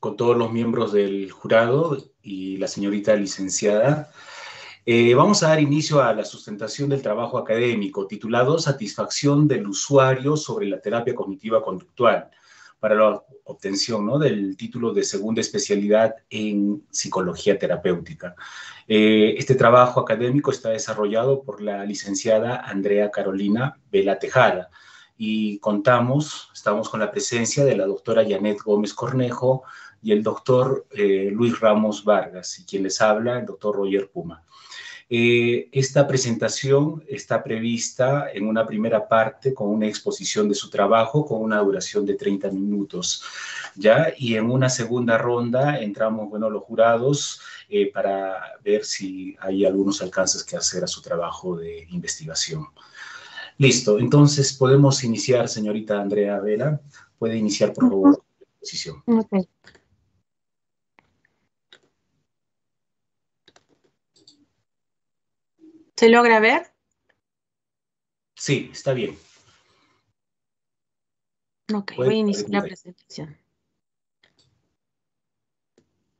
con todos los miembros del jurado y la señorita licenciada. Eh, vamos a dar inicio a la sustentación del trabajo académico titulado Satisfacción del usuario sobre la terapia cognitiva conductual para la obtención ¿no? del título de segunda especialidad en psicología terapéutica. Eh, este trabajo académico está desarrollado por la licenciada Andrea Carolina Vela Tejada y contamos, estamos con la presencia de la doctora Janet Gómez Cornejo, y el doctor eh, Luis Ramos Vargas, y quien les habla, el doctor Roger Puma. Eh, esta presentación está prevista en una primera parte con una exposición de su trabajo con una duración de 30 minutos, ¿ya? Y en una segunda ronda entramos, bueno, los jurados eh, para ver si hay algunos alcances que hacer a su trabajo de investigación. Listo, entonces podemos iniciar, señorita Andrea Vela. Puede iniciar, por favor, la exposición. Okay. ¿Se logra ver? Sí, está bien. Ok, voy a iniciar la presentación.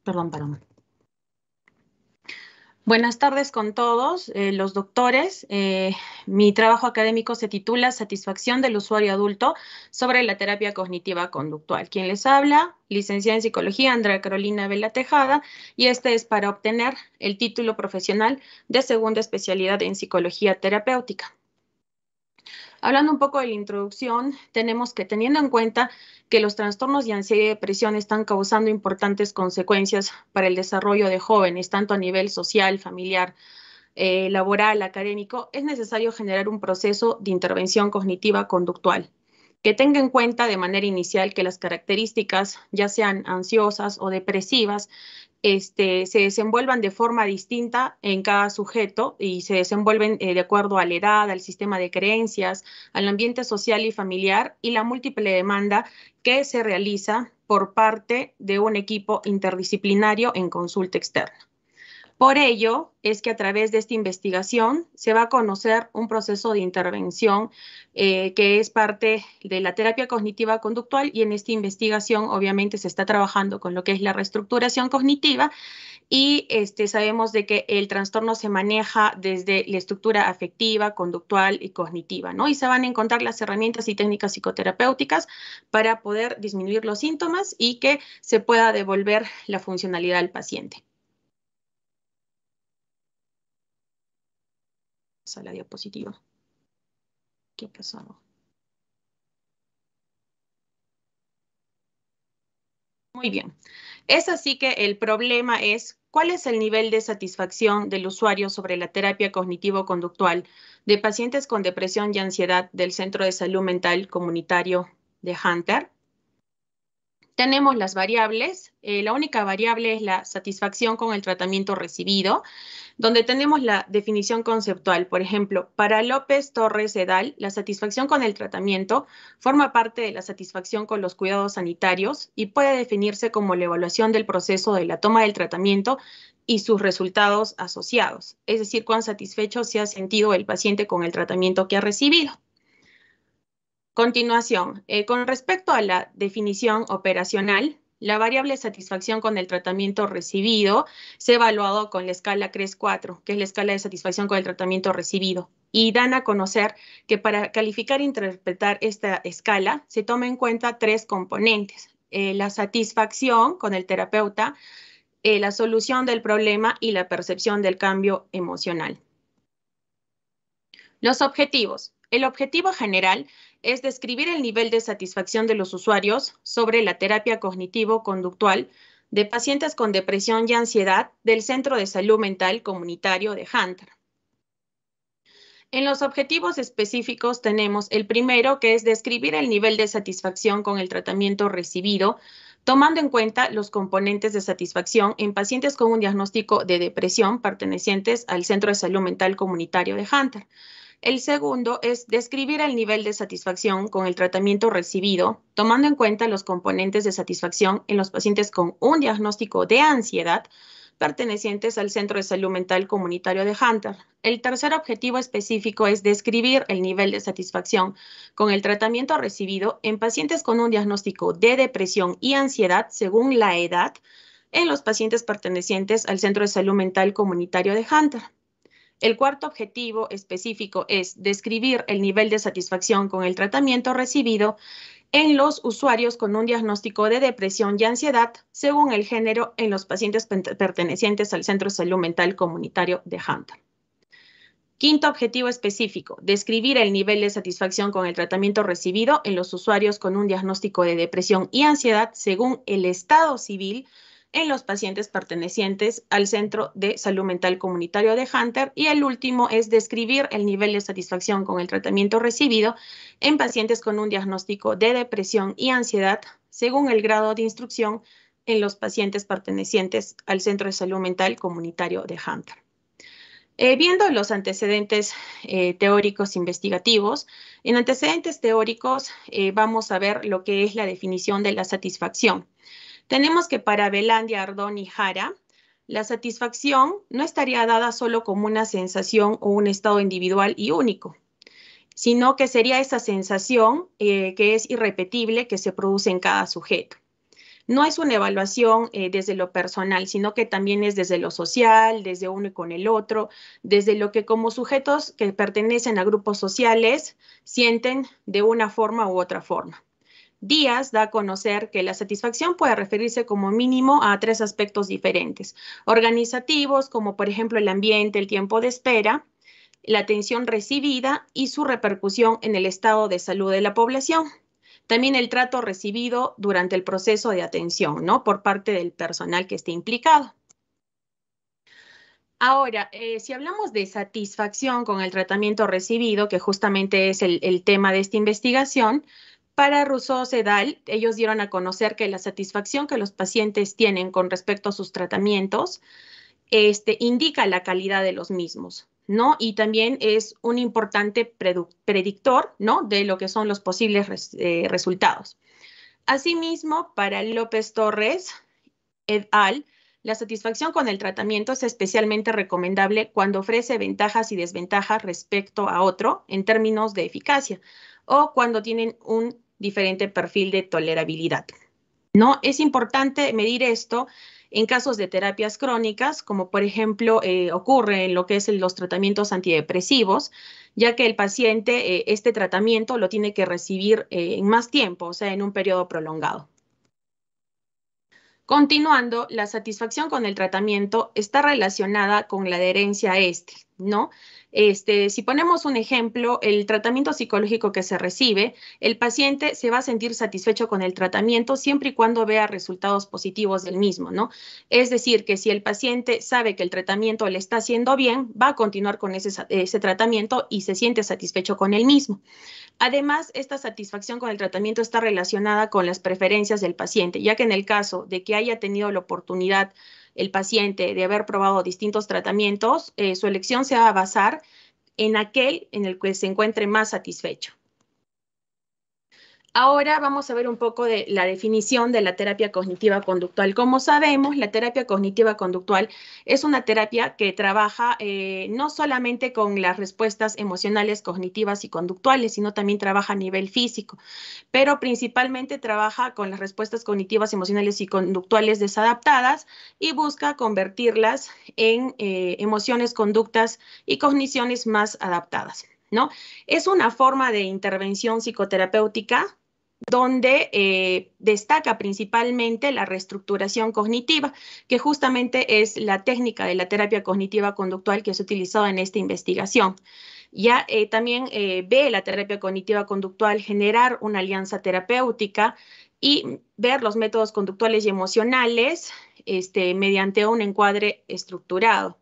Perdón, perdón. Buenas tardes con todos eh, los doctores. Eh, mi trabajo académico se titula Satisfacción del usuario adulto sobre la terapia cognitiva conductual. Quien les habla, licenciada en psicología Andrea Carolina Vela Tejada, y este es para obtener el título profesional de segunda especialidad en psicología terapéutica. Hablando un poco de la introducción, tenemos que teniendo en cuenta que los trastornos de ansiedad y depresión están causando importantes consecuencias para el desarrollo de jóvenes, tanto a nivel social, familiar, eh, laboral, académico, es necesario generar un proceso de intervención cognitiva conductual que tenga en cuenta de manera inicial que las características, ya sean ansiosas o depresivas, este, se desenvuelvan de forma distinta en cada sujeto y se desenvuelven eh, de acuerdo a la edad, al sistema de creencias, al ambiente social y familiar y la múltiple demanda que se realiza por parte de un equipo interdisciplinario en consulta externa. Por ello es que a través de esta investigación se va a conocer un proceso de intervención eh, que es parte de la terapia cognitiva conductual y en esta investigación obviamente se está trabajando con lo que es la reestructuración cognitiva y este, sabemos de que el trastorno se maneja desde la estructura afectiva, conductual y cognitiva, Y se van a encontrar las herramientas y técnicas psicoterapéuticas para poder disminuir los síntomas y que se pueda devolver la funcionalidad al paciente. a la diapositiva. Muy bien. Es así que el problema es cuál es el nivel de satisfacción del usuario sobre la terapia cognitivo-conductual de pacientes con depresión y ansiedad del Centro de Salud Mental Comunitario de Hunter. Tenemos las variables. Eh, la única variable es la satisfacción con el tratamiento recibido, donde tenemos la definición conceptual. Por ejemplo, para López Torres Edal, la satisfacción con el tratamiento forma parte de la satisfacción con los cuidados sanitarios y puede definirse como la evaluación del proceso de la toma del tratamiento y sus resultados asociados, es decir, cuán satisfecho se ha sentido el paciente con el tratamiento que ha recibido. Continuación, eh, con respecto a la definición operacional, la variable satisfacción con el tratamiento recibido se ha evaluado con la escala CRES-4, que es la escala de satisfacción con el tratamiento recibido, y dan a conocer que para calificar e interpretar esta escala se toman en cuenta tres componentes. Eh, la satisfacción con el terapeuta, eh, la solución del problema y la percepción del cambio emocional. Los objetivos. El objetivo general es describir el nivel de satisfacción de los usuarios sobre la terapia cognitivo-conductual de pacientes con depresión y ansiedad del Centro de Salud Mental Comunitario de Hunter. En los objetivos específicos tenemos el primero, que es describir el nivel de satisfacción con el tratamiento recibido, tomando en cuenta los componentes de satisfacción en pacientes con un diagnóstico de depresión pertenecientes al Centro de Salud Mental Comunitario de Hunter. El segundo es describir el nivel de satisfacción con el tratamiento recibido, tomando en cuenta los componentes de satisfacción en los pacientes con un diagnóstico de ansiedad pertenecientes al Centro de Salud Mental Comunitario de Hunter. El tercer objetivo específico es describir el nivel de satisfacción con el tratamiento recibido en pacientes con un diagnóstico de depresión y ansiedad según la edad en los pacientes pertenecientes al Centro de Salud Mental Comunitario de Hunter. El cuarto objetivo específico es describir el nivel de satisfacción con el tratamiento recibido en los usuarios con un diagnóstico de depresión y ansiedad según el género en los pacientes pertenecientes al Centro de Salud Mental Comunitario de Hunter. Quinto objetivo específico, describir el nivel de satisfacción con el tratamiento recibido en los usuarios con un diagnóstico de depresión y ansiedad según el estado civil en los pacientes pertenecientes al Centro de Salud Mental Comunitario de Hunter. Y el último es describir el nivel de satisfacción con el tratamiento recibido en pacientes con un diagnóstico de depresión y ansiedad según el grado de instrucción en los pacientes pertenecientes al Centro de Salud Mental Comunitario de Hunter. Eh, viendo los antecedentes eh, teóricos investigativos, en antecedentes teóricos eh, vamos a ver lo que es la definición de la satisfacción. Tenemos que para Belandia, Ardón y Jara, la satisfacción no estaría dada solo como una sensación o un estado individual y único, sino que sería esa sensación eh, que es irrepetible que se produce en cada sujeto. No es una evaluación eh, desde lo personal, sino que también es desde lo social, desde uno y con el otro, desde lo que como sujetos que pertenecen a grupos sociales sienten de una forma u otra forma. Díaz da a conocer que la satisfacción puede referirse como mínimo a tres aspectos diferentes, organizativos, como por ejemplo el ambiente, el tiempo de espera, la atención recibida y su repercusión en el estado de salud de la población. También el trato recibido durante el proceso de atención, ¿no? Por parte del personal que esté implicado. Ahora, eh, si hablamos de satisfacción con el tratamiento recibido, que justamente es el, el tema de esta investigación, para Rousseau Sedal, ellos dieron a conocer que la satisfacción que los pacientes tienen con respecto a sus tratamientos este, indica la calidad de los mismos, ¿no? Y también es un importante predictor, ¿no? De lo que son los posibles eh, resultados. Asimismo, para López Torres et al., la satisfacción con el tratamiento es especialmente recomendable cuando ofrece ventajas y desventajas respecto a otro en términos de eficacia o cuando tienen un diferente perfil de tolerabilidad. ¿no? Es importante medir esto en casos de terapias crónicas, como por ejemplo eh, ocurre en lo que es los tratamientos antidepresivos, ya que el paciente eh, este tratamiento lo tiene que recibir eh, en más tiempo, o sea, en un periodo prolongado. Continuando, la satisfacción con el tratamiento está relacionada con la adherencia a este, ¿no? Este, si ponemos un ejemplo, el tratamiento psicológico que se recibe, el paciente se va a sentir satisfecho con el tratamiento siempre y cuando vea resultados positivos del mismo, Es decir, que si el paciente sabe que el tratamiento le está haciendo bien, va a continuar con ese, ese tratamiento y se siente satisfecho con el mismo. Además, esta satisfacción con el tratamiento está relacionada con las preferencias del paciente, ya que en el caso de que haya tenido la oportunidad el paciente de haber probado distintos tratamientos, eh, su elección se va a basar en aquel en el que se encuentre más satisfecho. Ahora vamos a ver un poco de la definición de la terapia cognitiva conductual. Como sabemos, la terapia cognitiva conductual es una terapia que trabaja eh, no solamente con las respuestas emocionales, cognitivas y conductuales, sino también trabaja a nivel físico, pero principalmente trabaja con las respuestas cognitivas, emocionales y conductuales desadaptadas y busca convertirlas en eh, emociones, conductas y cogniciones más adaptadas. ¿No? Es una forma de intervención psicoterapéutica donde eh, destaca principalmente la reestructuración cognitiva, que justamente es la técnica de la terapia cognitiva conductual que se ha en esta investigación. Ya eh, también eh, ve la terapia cognitiva conductual generar una alianza terapéutica y ver los métodos conductuales y emocionales este, mediante un encuadre estructurado.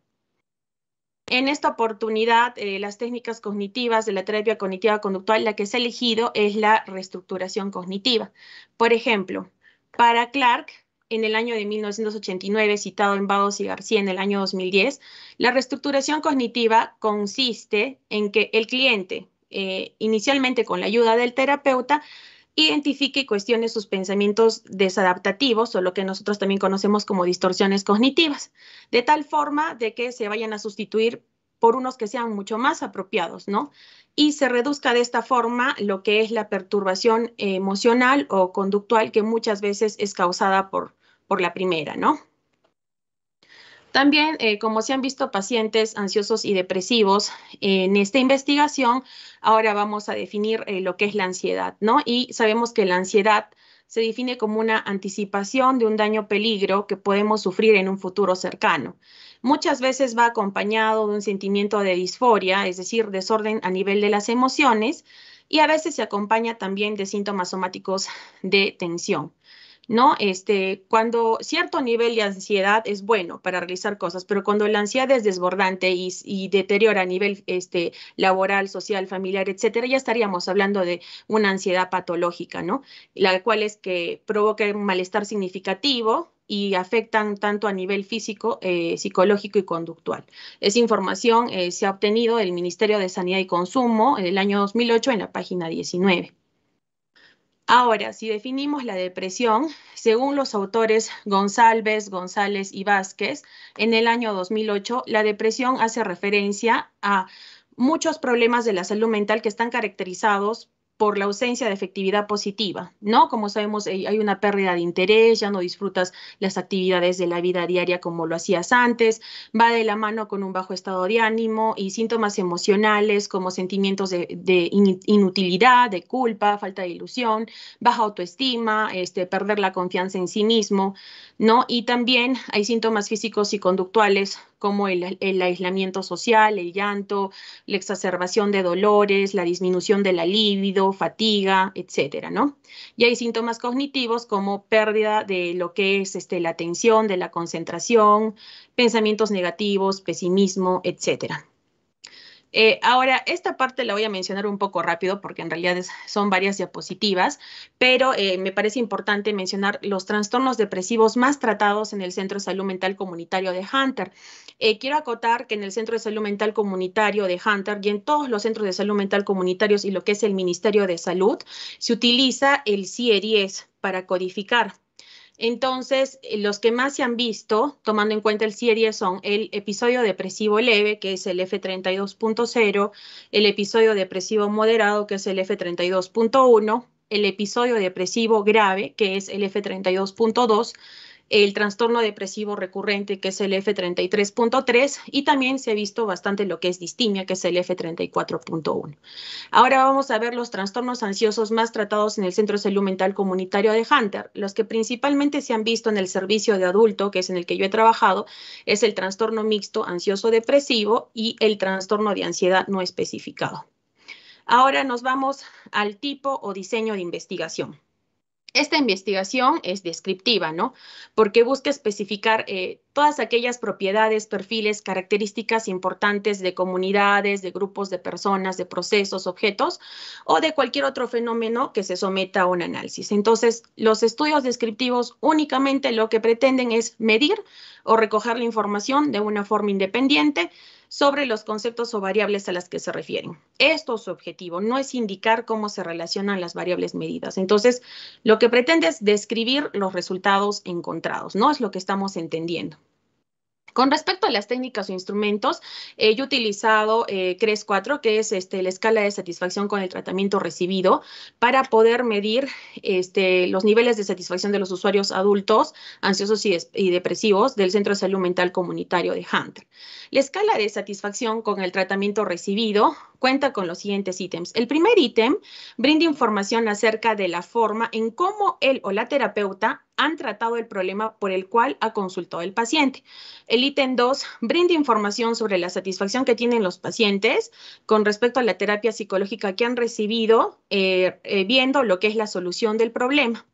En esta oportunidad, eh, las técnicas cognitivas de la terapia cognitiva conductual, la que se ha elegido es la reestructuración cognitiva. Por ejemplo, para Clark, en el año de 1989, citado en Bados y García en el año 2010, la reestructuración cognitiva consiste en que el cliente, eh, inicialmente con la ayuda del terapeuta, identifique y cuestione sus pensamientos desadaptativos o lo que nosotros también conocemos como distorsiones cognitivas, de tal forma de que se vayan a sustituir por unos que sean mucho más apropiados, ¿no? Y se reduzca de esta forma lo que es la perturbación emocional o conductual que muchas veces es causada por, por la primera, ¿no? También, eh, como se han visto pacientes ansiosos y depresivos, en esta investigación ahora vamos a definir eh, lo que es la ansiedad, ¿no? Y sabemos que la ansiedad se define como una anticipación de un daño peligro que podemos sufrir en un futuro cercano. Muchas veces va acompañado de un sentimiento de disforia, es decir, desorden a nivel de las emociones, y a veces se acompaña también de síntomas somáticos de tensión. ¿no? Este, cuando cierto nivel de ansiedad es bueno para realizar cosas, pero cuando la ansiedad es desbordante y, deteriora a nivel este, laboral, social, familiar, etcétera, ya estaríamos hablando de una ansiedad patológica, ¿no? La cual es que provoca un malestar significativo, y afecta tanto a nivel físico, eh, psicológico y conductual. Esa información eh, se ha obtenido del Ministerio de Sanidad y Consumo en el año 2008 en la página 19. Ahora, si definimos la depresión, según los autores González, González y Vázquez, en el año 2008, la depresión hace referencia a muchos problemas de la salud mental que están caracterizados por la ausencia de efectividad positiva, ¿no? Como sabemos, hay una pérdida de interés, ya no disfrutas las actividades de la vida diaria como lo hacías antes, va de la mano con un bajo estado de ánimo y síntomas emocionales como sentimientos de, inutilidad, de culpa, falta de ilusión, baja autoestima, este, perder la confianza en sí mismo, ¿no? Y también hay síntomas físicos y conductuales como el, el, aislamiento social, el llanto, la exacerbación de dolores, la disminución de la libido, fatiga, etcétera, ¿no? Y hay síntomas cognitivos como pérdida de lo que es este, la atención, de la concentración, pensamientos negativos, pesimismo, etcétera. Eh, ahora, esta parte la voy a mencionar un poco rápido porque en realidad son varias diapositivas, pero eh, me parece importante mencionar los trastornos depresivos más tratados en el Centro de Salud Mental Comunitario de Hunter. Eh, quiero acotar que en el Centro de Salud Mental Comunitario de Hunter y en todos los centros de salud mental comunitarios y lo que es el Ministerio de Salud, se utiliza el CIE e 10 para codificar entonces, eh, los que más se han visto, tomando en cuenta el serie, son el episodio depresivo leve, que es el F32.0, el episodio depresivo moderado, que es el F32.1, el episodio depresivo grave, que es el F32.2, el trastorno depresivo recurrente, que es el F33.3, y también se ha visto bastante lo que es distimia, que es el F34.1. Ahora vamos a ver los trastornos ansiosos más tratados en el Centro de Salud Mental Comunitario de Hunter. Los que principalmente se han visto en el servicio de adulto, que es en el que yo he trabajado, es el trastorno mixto ansioso-depresivo y el trastorno de ansiedad no especificado. Ahora nos vamos al tipo o diseño de investigación. Esta investigación es descriptiva, ¿no? Porque busca especificar eh, todas aquellas propiedades, perfiles, características importantes de comunidades, de grupos de personas, de procesos, objetos o de cualquier otro fenómeno que se someta a un análisis. Entonces, los estudios descriptivos únicamente lo que pretenden es medir o recoger la información de una forma independiente sobre los conceptos o variables a las que se refieren. Esto es su objetivo, no es indicar cómo se relacionan las variables medidas. Entonces, lo que pretende es describir los resultados encontrados, no es lo que estamos entendiendo. Con respecto a las técnicas o instrumentos, eh, he utilizado eh, CRES 4, que es este, la escala de satisfacción con el tratamiento recibido, para poder medir este, los niveles de satisfacción de los usuarios adultos, ansiosos y, depresivos del Centro de Salud Mental Comunitario de Hunter. La escala de satisfacción con el tratamiento recibido cuenta con los siguientes ítems. El primer ítem brinda información acerca de la forma en cómo él o la terapeuta han tratado el problema por el cual ha consultado el paciente. El ítem 2 brinda información sobre la satisfacción que tienen los pacientes con respecto a la terapia psicológica que han recibido, eh, eh, viendo lo que es la solución del problema.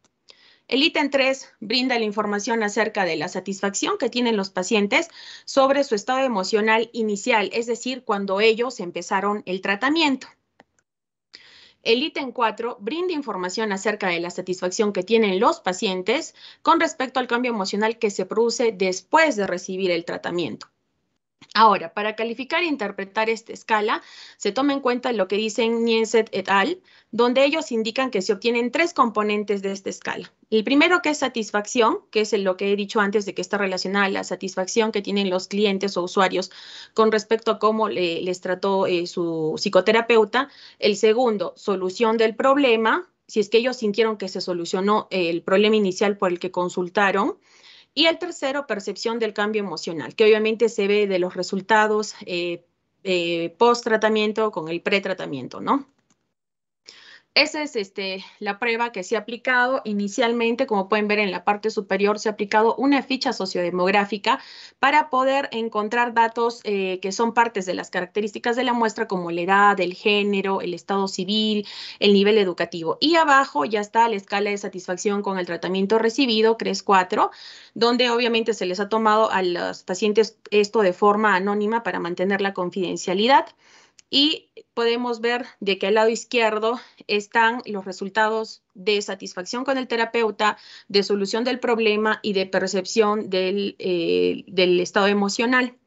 El ítem 3 brinda la información acerca de la satisfacción que tienen los pacientes sobre su estado emocional inicial, es decir, cuando ellos empezaron el tratamiento. El ítem 4 brinda información acerca de la satisfacción que tienen los pacientes con respecto al cambio emocional que se produce después de recibir el tratamiento. Ahora, para calificar e interpretar esta escala, se toma en cuenta lo que dicen Nienset et al, donde ellos indican que se obtienen tres componentes de esta escala. El primero que es satisfacción, que es lo que he dicho antes de que está relacionada a la satisfacción que tienen los clientes o usuarios con respecto a cómo les trató eh, su psicoterapeuta. El segundo, solución del problema, si es que ellos sintieron que se solucionó eh, el problema inicial por el que consultaron. Y el tercero, percepción del cambio emocional, que obviamente se ve de los resultados eh, eh, post-tratamiento con el pretratamiento, ¿no? Esa es este, la prueba que se ha aplicado inicialmente, como pueden ver en la parte superior, se ha aplicado una ficha sociodemográfica para poder encontrar datos eh, que son partes de las características de la muestra, como la edad, el género, el estado civil, el nivel educativo. Y abajo ya está la escala de satisfacción con el tratamiento recibido, CRES 4, donde obviamente se les ha tomado a los pacientes esto de forma anónima para mantener la confidencialidad. Y podemos ver de que al lado izquierdo están los resultados de satisfacción con el terapeuta, de solución del problema y de percepción del, eh, del estado emocional.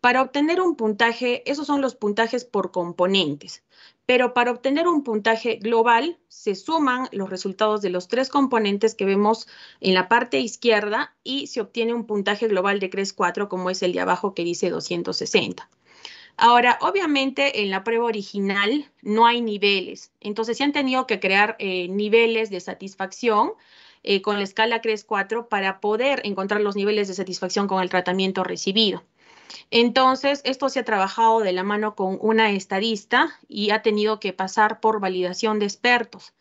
Para obtener un puntaje, esos son los puntajes por componentes, pero para obtener un puntaje global se suman los resultados de los tres componentes que vemos en la parte izquierda y se obtiene un puntaje global de CRES 4 como es el de abajo que dice 260. Ahora, obviamente en la prueba original no hay niveles, entonces se han tenido que crear eh, niveles de satisfacción eh, con la escala CRES-4 para poder encontrar los niveles de satisfacción con el tratamiento recibido. Entonces, esto se ha trabajado de la mano con una estadista y ha tenido que pasar por validación de expertos.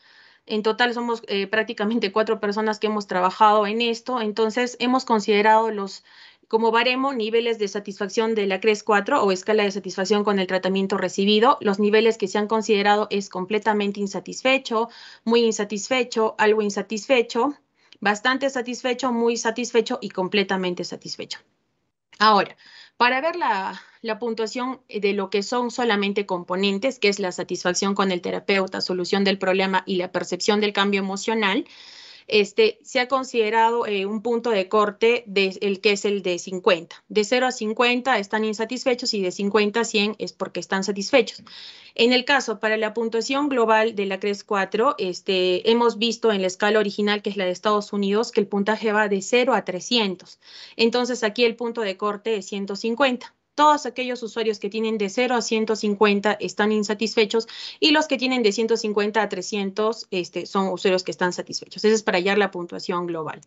En total somos eh, prácticamente cuatro personas que hemos trabajado en esto, entonces hemos considerado los como baremo niveles de satisfacción de la CRES-4 o escala de satisfacción con el tratamiento recibido. Los niveles que se han considerado es completamente insatisfecho, muy insatisfecho, algo insatisfecho, bastante satisfecho, muy satisfecho y completamente satisfecho. Ahora, para ver la, la, puntuación de lo que son solamente componentes, que es la satisfacción con el terapeuta, solución del problema y la percepción del cambio emocional, este, se ha considerado eh, un punto de corte de, el que es el de 50. De 0 a 50 están insatisfechos y de 50 a 100 es porque están satisfechos. En el caso, para la puntuación global de la CRES 4, este, hemos visto en la escala original, que es la de Estados Unidos, que el puntaje va de 0 a 300. Entonces, aquí el punto de corte es 150 todos aquellos usuarios que tienen de 0 a 150 están insatisfechos y los que tienen de 150 a 300 este, son usuarios que están satisfechos. Eso es para hallar la puntuación global.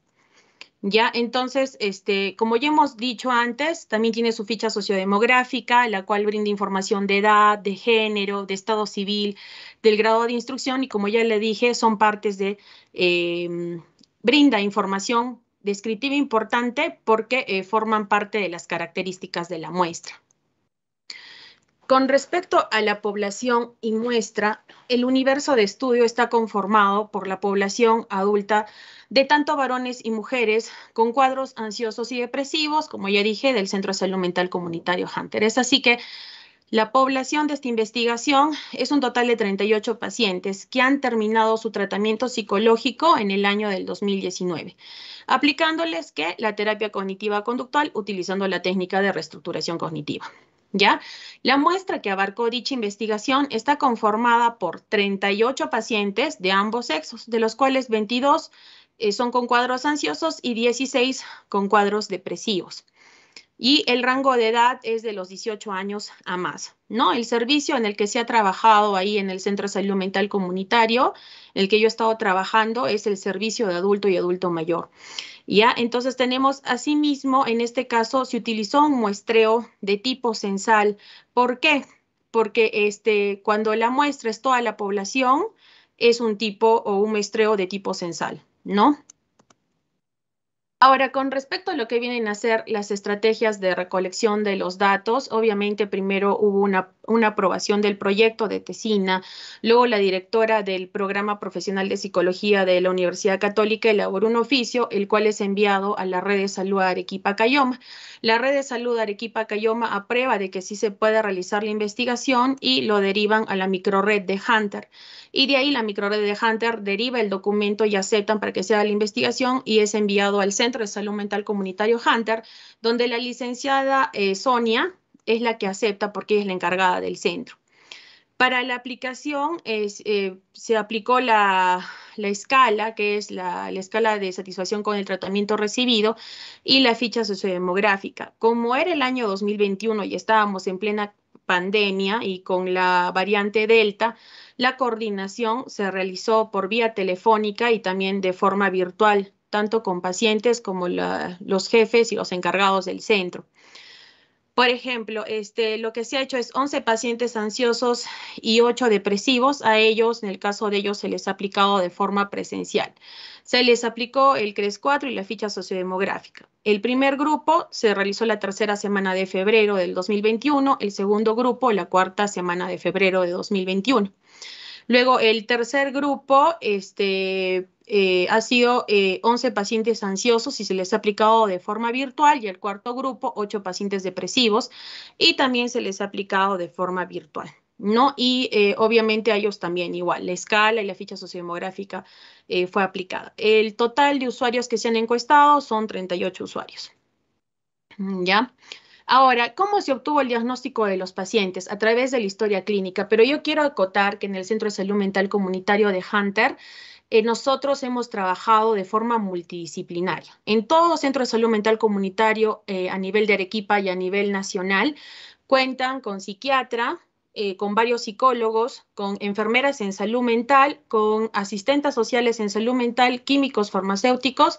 Ya, entonces, este, como ya hemos dicho antes, también tiene su ficha sociodemográfica, la cual brinda información de edad, de género, de estado civil, del grado de instrucción y como ya le dije, son partes de, eh, brinda información descriptiva importante porque eh, forman parte de las características de la muestra. Con respecto a la población y muestra, el universo de estudio está conformado por la población adulta de tanto varones y mujeres con cuadros ansiosos y depresivos, como ya dije, del Centro de Salud Mental Comunitario Hunter. Es así que la población de esta investigación es un total de 38 pacientes que han terminado su tratamiento psicológico en el año del 2019, aplicándoles que la terapia cognitiva conductual utilizando la técnica de reestructuración cognitiva. ¿Ya? La muestra que abarcó dicha investigación está conformada por 38 pacientes de ambos sexos, de los cuales 22 eh, son con cuadros ansiosos y 16 con cuadros depresivos y el rango de edad es de los 18 años a más, ¿no? El servicio en el que se ha trabajado ahí en el Centro de Salud Mental Comunitario, en el que yo he estado trabajando, es el servicio de adulto y adulto mayor. ¿Ya? Entonces tenemos, asimismo, en este caso se utilizó un muestreo de tipo censal. ¿Por qué? Porque este, cuando la muestra es toda la población, es un tipo o un muestreo de tipo censal, ¿no? Ahora, con respecto a lo que vienen a ser las estrategias de recolección de los datos, obviamente primero hubo una, aprobación del proyecto de Tesina, luego la directora del programa profesional de psicología de la Universidad Católica elaboró un oficio, el cual es enviado a la red de salud Arequipa Cayoma. La red de salud Arequipa Cayoma aprueba de que sí se puede realizar la investigación y lo derivan a la microred de Hunter y de ahí la microred de Hunter deriva el documento y aceptan para que sea la investigación y es enviado al Centro de Salud Mental Comunitario Hunter, donde la licenciada eh, Sonia es la que acepta porque es la encargada del centro. Para la aplicación eh, se aplicó la, escala, que es la, la, escala de satisfacción con el tratamiento recibido y la ficha sociodemográfica. Como era el año 2021 y estábamos en plena pandemia y con la variante Delta, la coordinación se realizó por vía telefónica y también de forma virtual, tanto con pacientes como los jefes y los encargados del centro. Por ejemplo, este, lo que se ha hecho es 11 pacientes ansiosos y 8 depresivos. A ellos, en el caso de ellos, se les ha aplicado de forma presencial. Se les aplicó el CRES4 y la ficha sociodemográfica. El primer grupo se realizó la tercera semana de febrero del 2021, el segundo grupo la cuarta semana de febrero de 2021. Luego, el tercer grupo este, eh, ha sido 11 eh, pacientes ansiosos y se les ha aplicado de forma virtual. Y el cuarto grupo, 8 pacientes depresivos y también se les ha aplicado de forma virtual. ¿no? Y eh, obviamente a ellos también igual, la escala y la ficha sociodemográfica fue aplicada. El total de usuarios que se han encuestado son 38 usuarios. ¿Ya? Ahora, ¿cómo se obtuvo el diagnóstico de los pacientes? A través de la historia clínica, pero yo quiero acotar que en el Centro de Salud Mental Comunitario de Hunter, eh, nosotros hemos trabajado de forma multidisciplinaria. En todo centro de salud mental comunitario eh, a nivel de Arequipa y a nivel nacional, cuentan con psiquiatra, eh, con varios psicólogos, con enfermeras en salud mental, con asistentes sociales en salud mental, químicos, farmacéuticos,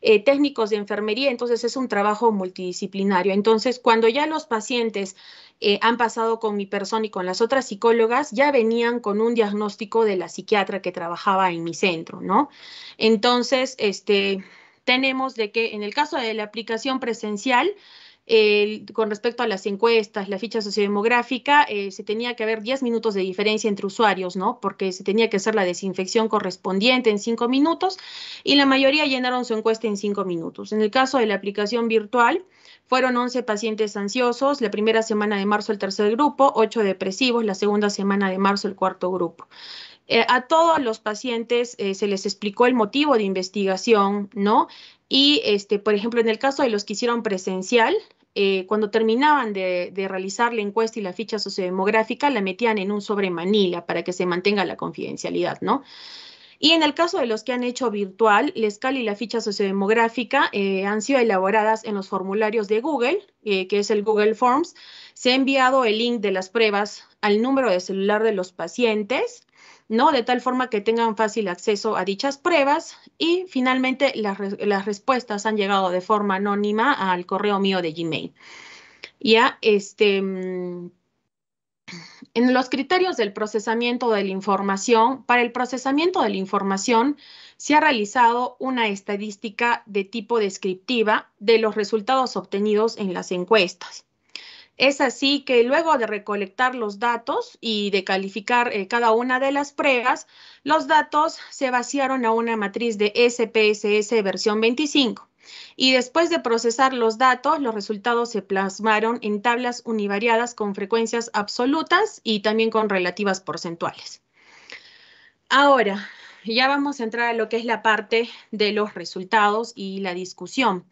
eh, técnicos de enfermería. Entonces es un trabajo multidisciplinario. Entonces cuando ya los pacientes eh, han pasado con mi persona y con las otras psicólogas, ya venían con un diagnóstico de la psiquiatra que trabajaba en mi centro, ¿no? Entonces, este, tenemos de que en el caso de la aplicación presencial, con respecto a las encuestas, la ficha sociodemográfica, eh, se tenía que haber 10 minutos de diferencia entre usuarios, ¿no? Porque se tenía que hacer la desinfección correspondiente en 5 minutos y la mayoría llenaron su encuesta en 5 minutos. En el caso de la aplicación virtual, fueron 11 pacientes ansiosos, la primera semana de marzo el tercer grupo, 8 depresivos, la segunda semana de marzo el cuarto grupo. Eh, a todos los pacientes eh, se les explicó el motivo de investigación, ¿no? Y, este, por ejemplo, en el caso de los que hicieron presencial, eh, cuando terminaban de, realizar la encuesta y la ficha sociodemográfica, la metían en un sobre manila para que se mantenga la confidencialidad, ¿no? Y en el caso de los que han hecho virtual, la escala y la ficha sociodemográfica eh, han sido elaboradas en los formularios de Google, eh, que es el Google Forms. Se ha enviado el link de las pruebas al número de celular de los pacientes ¿no? De tal forma que tengan fácil acceso a dichas pruebas y finalmente las, las respuestas han llegado de forma anónima al correo mío de Gmail. Ya, este... Mm, en los criterios del procesamiento de la información, para el procesamiento de la información se ha realizado una estadística de tipo descriptiva de los resultados obtenidos en las encuestas. Es así que luego de recolectar los datos y de calificar eh, cada una de las pruebas, los datos se vaciaron a una matriz de SPSS versión 25. Y después de procesar los datos, los resultados se plasmaron en tablas univariadas con frecuencias absolutas y también con relativas porcentuales. Ahora, ya vamos a entrar a lo que es la parte de los resultados y la discusión.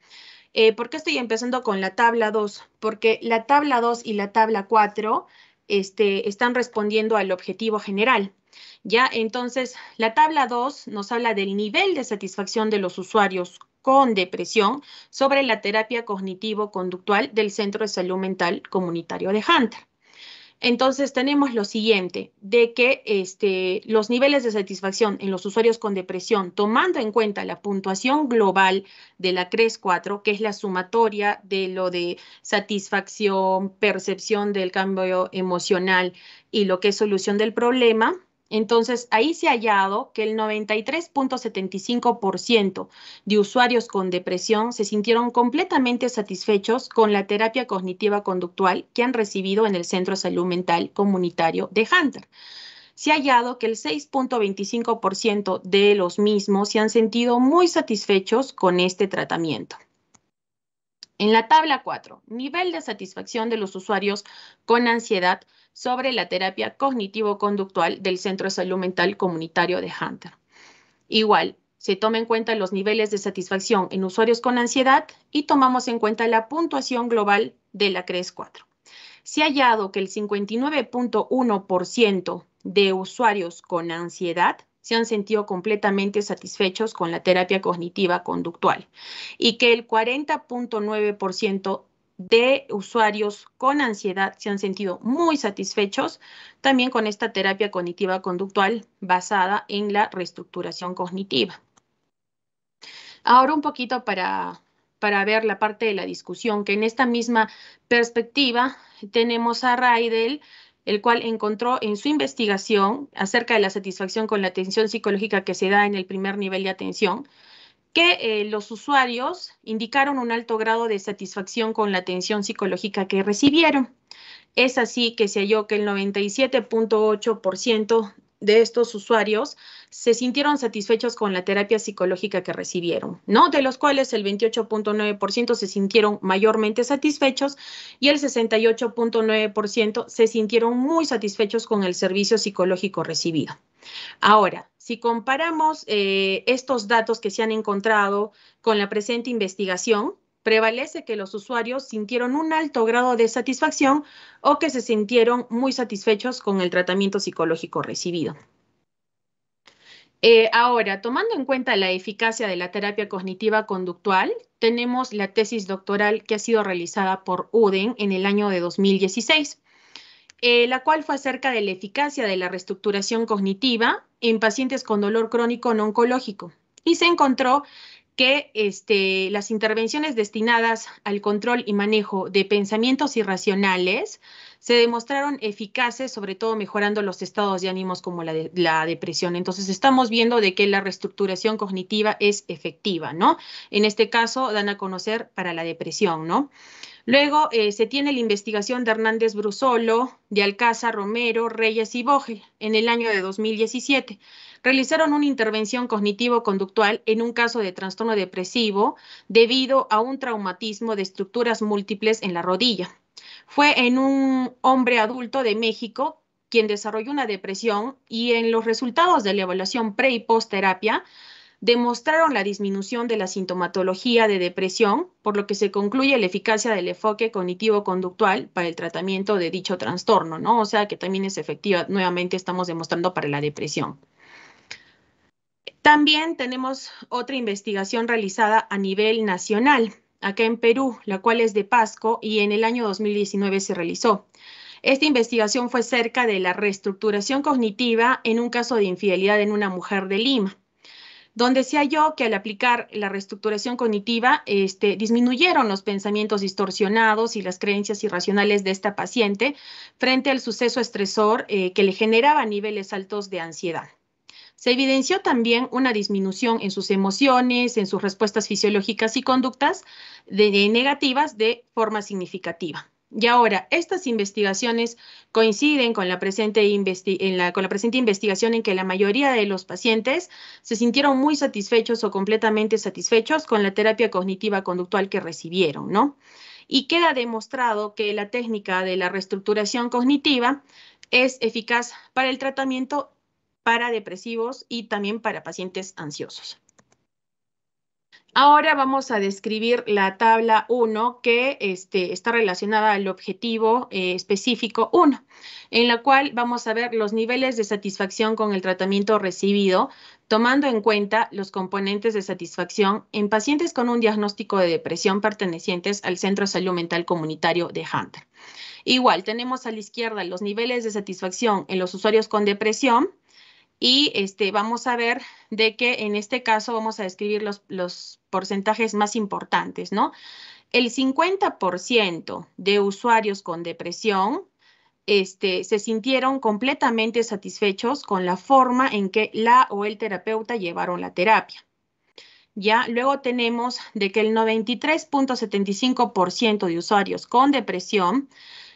Eh, ¿Por qué estoy empezando con la tabla 2? Porque la tabla 2 y la tabla 4 este, están respondiendo al objetivo general. Ya, entonces, la tabla 2 nos habla del nivel de satisfacción de los usuarios con depresión sobre la terapia cognitivo-conductual del Centro de Salud Mental Comunitario de Hunter. Entonces tenemos lo siguiente, de que este, los niveles de satisfacción en los usuarios con depresión, tomando en cuenta la puntuación global de la CRES4, que es la sumatoria de lo de satisfacción, percepción del cambio emocional y lo que es solución del problema, entonces, ahí se ha hallado que el 93.75% de usuarios con depresión se sintieron completamente satisfechos con la terapia cognitiva conductual que han recibido en el Centro de Salud Mental Comunitario de Hunter se ha hallado que el 6.25% de los mismos se han sentido muy satisfechos con este tratamiento. En la tabla 4, nivel de satisfacción de los usuarios con ansiedad sobre la terapia cognitivo-conductual del Centro de Salud Mental Comunitario de Hunter. Igual, se toma en cuenta los niveles de satisfacción en usuarios con ansiedad y tomamos en cuenta la puntuación global de la CRES 4. Se ha hallado que el 59.1% de usuarios con ansiedad se han sentido completamente satisfechos con la terapia cognitiva conductual y que el 40.9% de usuarios con ansiedad se han sentido muy satisfechos también con esta terapia cognitiva conductual basada en la reestructuración cognitiva. Ahora un poquito para, ver la parte de la discusión, que en esta misma perspectiva tenemos a Raidel, el cual encontró en su investigación acerca de la satisfacción con la atención psicológica que se da en el primer nivel de atención, que eh, los usuarios indicaron un alto grado de satisfacción con la atención psicológica que recibieron. Es así que se halló que el 97.8% de estos usuarios se sintieron satisfechos con la terapia psicológica que recibieron, ¿no? De los cuales el 28.9% se sintieron mayormente satisfechos y el 68.9% se sintieron muy satisfechos con el servicio psicológico recibido. Ahora, si comparamos eh, estos datos que se han encontrado con la presente investigación, prevalece que los usuarios sintieron un alto grado de satisfacción o que se sintieron muy satisfechos con el tratamiento psicológico recibido. Eh, ahora, tomando en cuenta la eficacia de la terapia cognitiva conductual, tenemos la tesis doctoral que ha sido realizada por UDEN en el año de 2016, eh, la cual fue acerca de la eficacia de la reestructuración cognitiva en pacientes con dolor crónico no oncológico y se encontró que este, las intervenciones destinadas al control y manejo de pensamientos irracionales se demostraron eficaces, sobre todo mejorando los estados de ánimos como la, la depresión. Entonces estamos viendo de que la reestructuración cognitiva es efectiva, ¿no? En este caso dan a conocer para la depresión, ¿no? Luego eh, se tiene la investigación de Hernández Brusolo, de Alcázar, Romero, Reyes y Bogel en el año de 2017. Realizaron una intervención cognitivo-conductual en un caso de trastorno depresivo debido a un traumatismo de estructuras múltiples en la rodilla. Fue en un hombre adulto de México quien desarrolló una depresión y en los resultados de la evaluación pre y post terapia demostraron la disminución de la sintomatología de depresión, por lo que se concluye la eficacia del enfoque cognitivo-conductual para el tratamiento de dicho trastorno, ¿no? O sea que también es efectiva, nuevamente estamos demostrando para la depresión. También tenemos otra investigación realizada a nivel nacional, acá en Perú, la cual es de Pasco y en el año 2019 se realizó. Esta investigación fue cerca de la reestructuración cognitiva en un caso de infidelidad en una mujer de Lima donde se halló que al aplicar la reestructuración cognitiva este, disminuyeron los pensamientos distorsionados y las creencias irracionales de esta paciente frente al suceso estresor eh, que le generaba niveles altos de ansiedad. Se evidenció también una disminución en sus emociones, en sus respuestas fisiológicas y conductas de negativas de forma significativa. Y ahora, estas investigaciones coinciden con la, presente con la presente investigación en que la mayoría de los pacientes se sintieron muy satisfechos o completamente satisfechos con la terapia cognitiva conductual que recibieron, ¿no? Y queda demostrado que la técnica de la reestructuración cognitiva es eficaz para el tratamiento para depresivos y también para pacientes ansiosos. Ahora vamos a describir la tabla 1 que este, está relacionada al objetivo eh, específico 1, en la cual vamos a ver los niveles de satisfacción con el tratamiento recibido, tomando en cuenta los componentes de satisfacción en pacientes con un diagnóstico de depresión pertenecientes al Centro de Salud Mental Comunitario de Hunter. Igual, tenemos a la izquierda los niveles de satisfacción en los usuarios con depresión, y este, vamos a ver de que en este caso vamos a describir los, los porcentajes más importantes, ¿no? El 50% de usuarios con depresión este, se sintieron completamente satisfechos con la forma en que la o el terapeuta llevaron la terapia. Ya luego tenemos de que el 93.75% de usuarios con depresión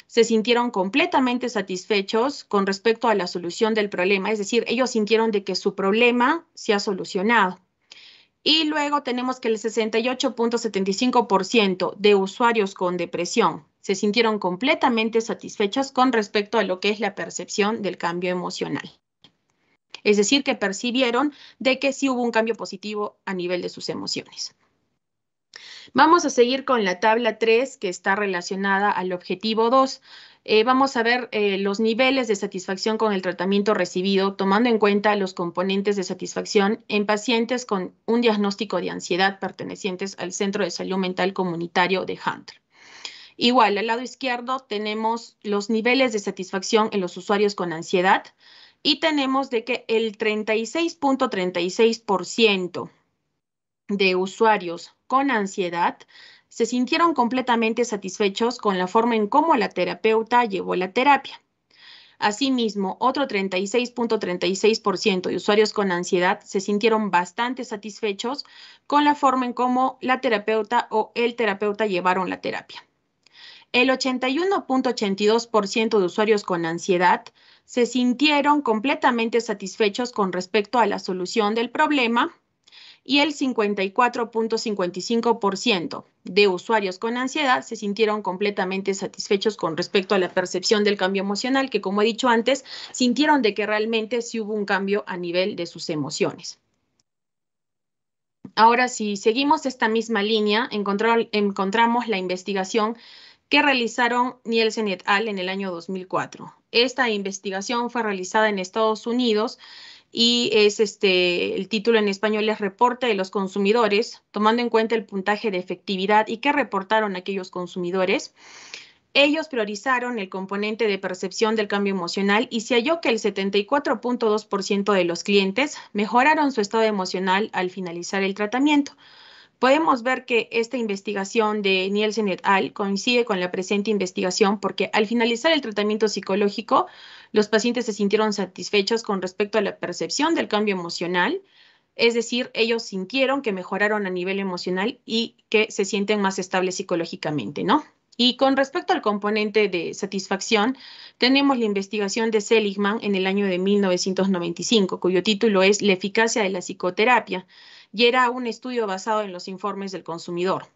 se sintieron completamente satisfechos con respecto a la solución del problema, es decir, ellos sintieron de que su problema se ha solucionado. Y luego tenemos que el 68.75% de usuarios con depresión se sintieron completamente satisfechos con respecto a lo que es la percepción del cambio emocional. Es decir, que percibieron de que sí hubo un cambio positivo a nivel de sus emociones. Vamos a seguir con la tabla 3 que está relacionada al objetivo 2. Eh, vamos a ver eh, los niveles de satisfacción con el tratamiento recibido, tomando en cuenta los componentes de satisfacción en pacientes con un diagnóstico de ansiedad pertenecientes al Centro de Salud Mental Comunitario de Hunter. Igual, al lado izquierdo tenemos los niveles de satisfacción en los usuarios con ansiedad y tenemos de que el 36.36% de usuarios con ansiedad se sintieron completamente satisfechos con la forma en cómo la terapeuta llevó la terapia. Asimismo, otro 36.36% de usuarios con ansiedad se sintieron bastante satisfechos con la forma en cómo la terapeuta o el terapeuta llevaron la terapia. El 81.82% de usuarios con ansiedad se sintieron completamente satisfechos con respecto a la solución del problema y el 54.55% de usuarios con ansiedad se sintieron completamente satisfechos con respecto a la percepción del cambio emocional, que como he dicho antes, sintieron de que realmente sí hubo un cambio a nivel de sus emociones. Ahora, si seguimos esta misma línea, encontramos la investigación que realizaron Nielsen et al. en el año 2004. Esta investigación fue realizada en Estados Unidos y es este, el título en español es Reporte de los consumidores, tomando en cuenta el puntaje de efectividad y qué reportaron aquellos consumidores. Ellos priorizaron el componente de percepción del cambio emocional y se halló que el 74.2% de los clientes mejoraron su estado emocional al finalizar el tratamiento. Podemos ver que esta investigación de Nielsen et al coincide con la presente investigación porque al finalizar el tratamiento psicológico, los pacientes se sintieron satisfechos con respecto a la percepción del cambio emocional, es decir, ellos sintieron que mejoraron a nivel emocional y que se sienten más estables psicológicamente, ¿no? Y con respecto al componente de satisfacción, tenemos la investigación de Seligman en el año de 1995, cuyo título es La eficacia de la psicoterapia, y era un estudio basado en los informes del consumidor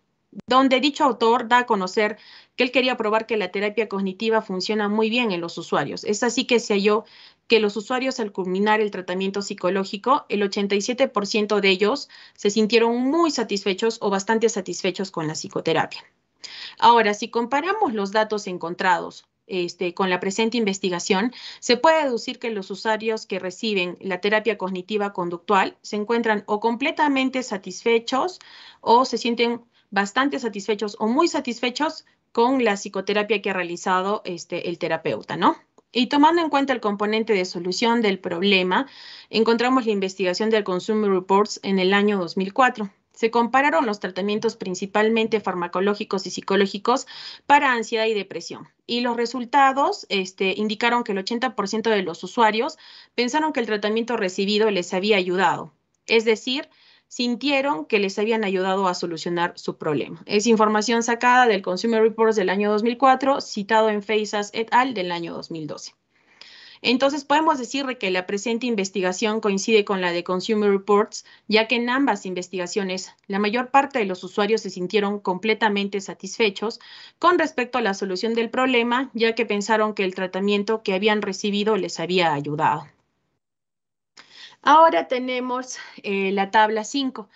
donde dicho autor da a conocer que él quería probar que la terapia cognitiva funciona muy bien en los usuarios. Es así que se halló que los usuarios al culminar el tratamiento psicológico, el 87% de ellos se sintieron muy satisfechos o bastante satisfechos con la psicoterapia. Ahora, si comparamos los datos encontrados este, con la presente investigación, se puede deducir que los usuarios que reciben la terapia cognitiva conductual se encuentran o completamente satisfechos o se sienten bastante satisfechos o muy satisfechos con la psicoterapia que ha realizado este, el terapeuta, ¿no? Y tomando en cuenta el componente de solución del problema, encontramos la investigación del Consumer Reports en el año 2004. Se compararon los tratamientos principalmente farmacológicos y psicológicos para ansiedad y depresión. Y los resultados este, indicaron que el 80% de los usuarios pensaron que el tratamiento recibido les había ayudado. Es decir, sintieron que les habían ayudado a solucionar su problema. Es información sacada del Consumer Reports del año 2004, citado en FACES et al. del año 2012. Entonces podemos decir que la presente investigación coincide con la de Consumer Reports, ya que en ambas investigaciones la mayor parte de los usuarios se sintieron completamente satisfechos con respecto a la solución del problema, ya que pensaron que el tratamiento que habían recibido les había ayudado. Ahora tenemos eh, la tabla 5.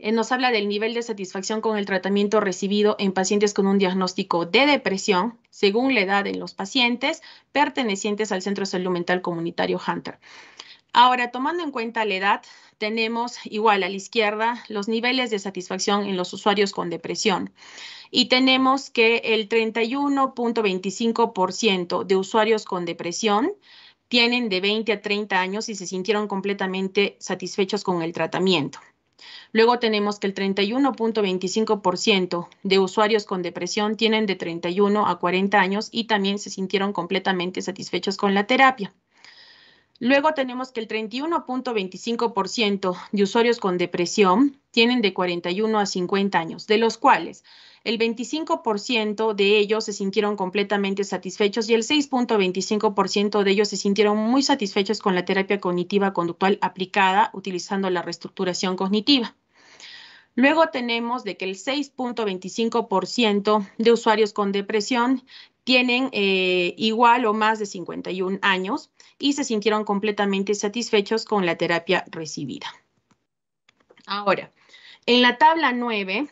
Eh, nos habla del nivel de satisfacción con el tratamiento recibido en pacientes con un diagnóstico de depresión, según la edad en los pacientes pertenecientes al Centro Salud Mental Comunitario Hunter. Ahora, tomando en cuenta la edad, tenemos igual a la izquierda los niveles de satisfacción en los usuarios con depresión y tenemos que el 31.25% de usuarios con depresión tienen de 20 a 30 años y se sintieron completamente satisfechos con el tratamiento. Luego tenemos que el 31.25% de usuarios con depresión tienen de 31 a 40 años y también se sintieron completamente satisfechos con la terapia. Luego tenemos que el 31.25% de usuarios con depresión tienen de 41 a 50 años, de los cuales el 25% de ellos se sintieron completamente satisfechos y el 6.25% de ellos se sintieron muy satisfechos con la terapia cognitiva conductual aplicada utilizando la reestructuración cognitiva. Luego tenemos de que el 6.25% de usuarios con depresión tienen eh, igual o más de 51 años y se sintieron completamente satisfechos con la terapia recibida. Ahora, en la tabla 9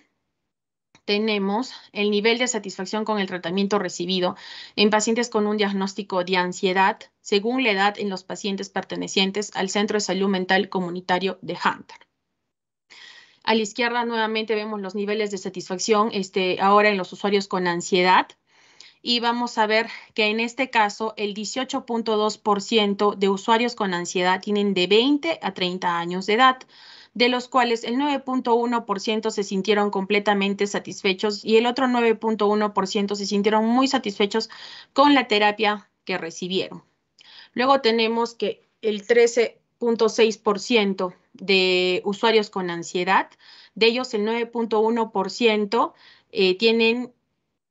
tenemos el nivel de satisfacción con el tratamiento recibido en pacientes con un diagnóstico de ansiedad según la edad en los pacientes pertenecientes al Centro de Salud Mental Comunitario de Hunter. A la izquierda nuevamente vemos los niveles de satisfacción este, ahora en los usuarios con ansiedad. Y vamos a ver que en este caso el 18.2% de usuarios con ansiedad tienen de 20 a 30 años de edad de los cuales el 9.1% se sintieron completamente satisfechos y el otro 9.1% se sintieron muy satisfechos con la terapia que recibieron. Luego tenemos que el 13.6% de usuarios con ansiedad, de ellos el 9.1% eh, tienen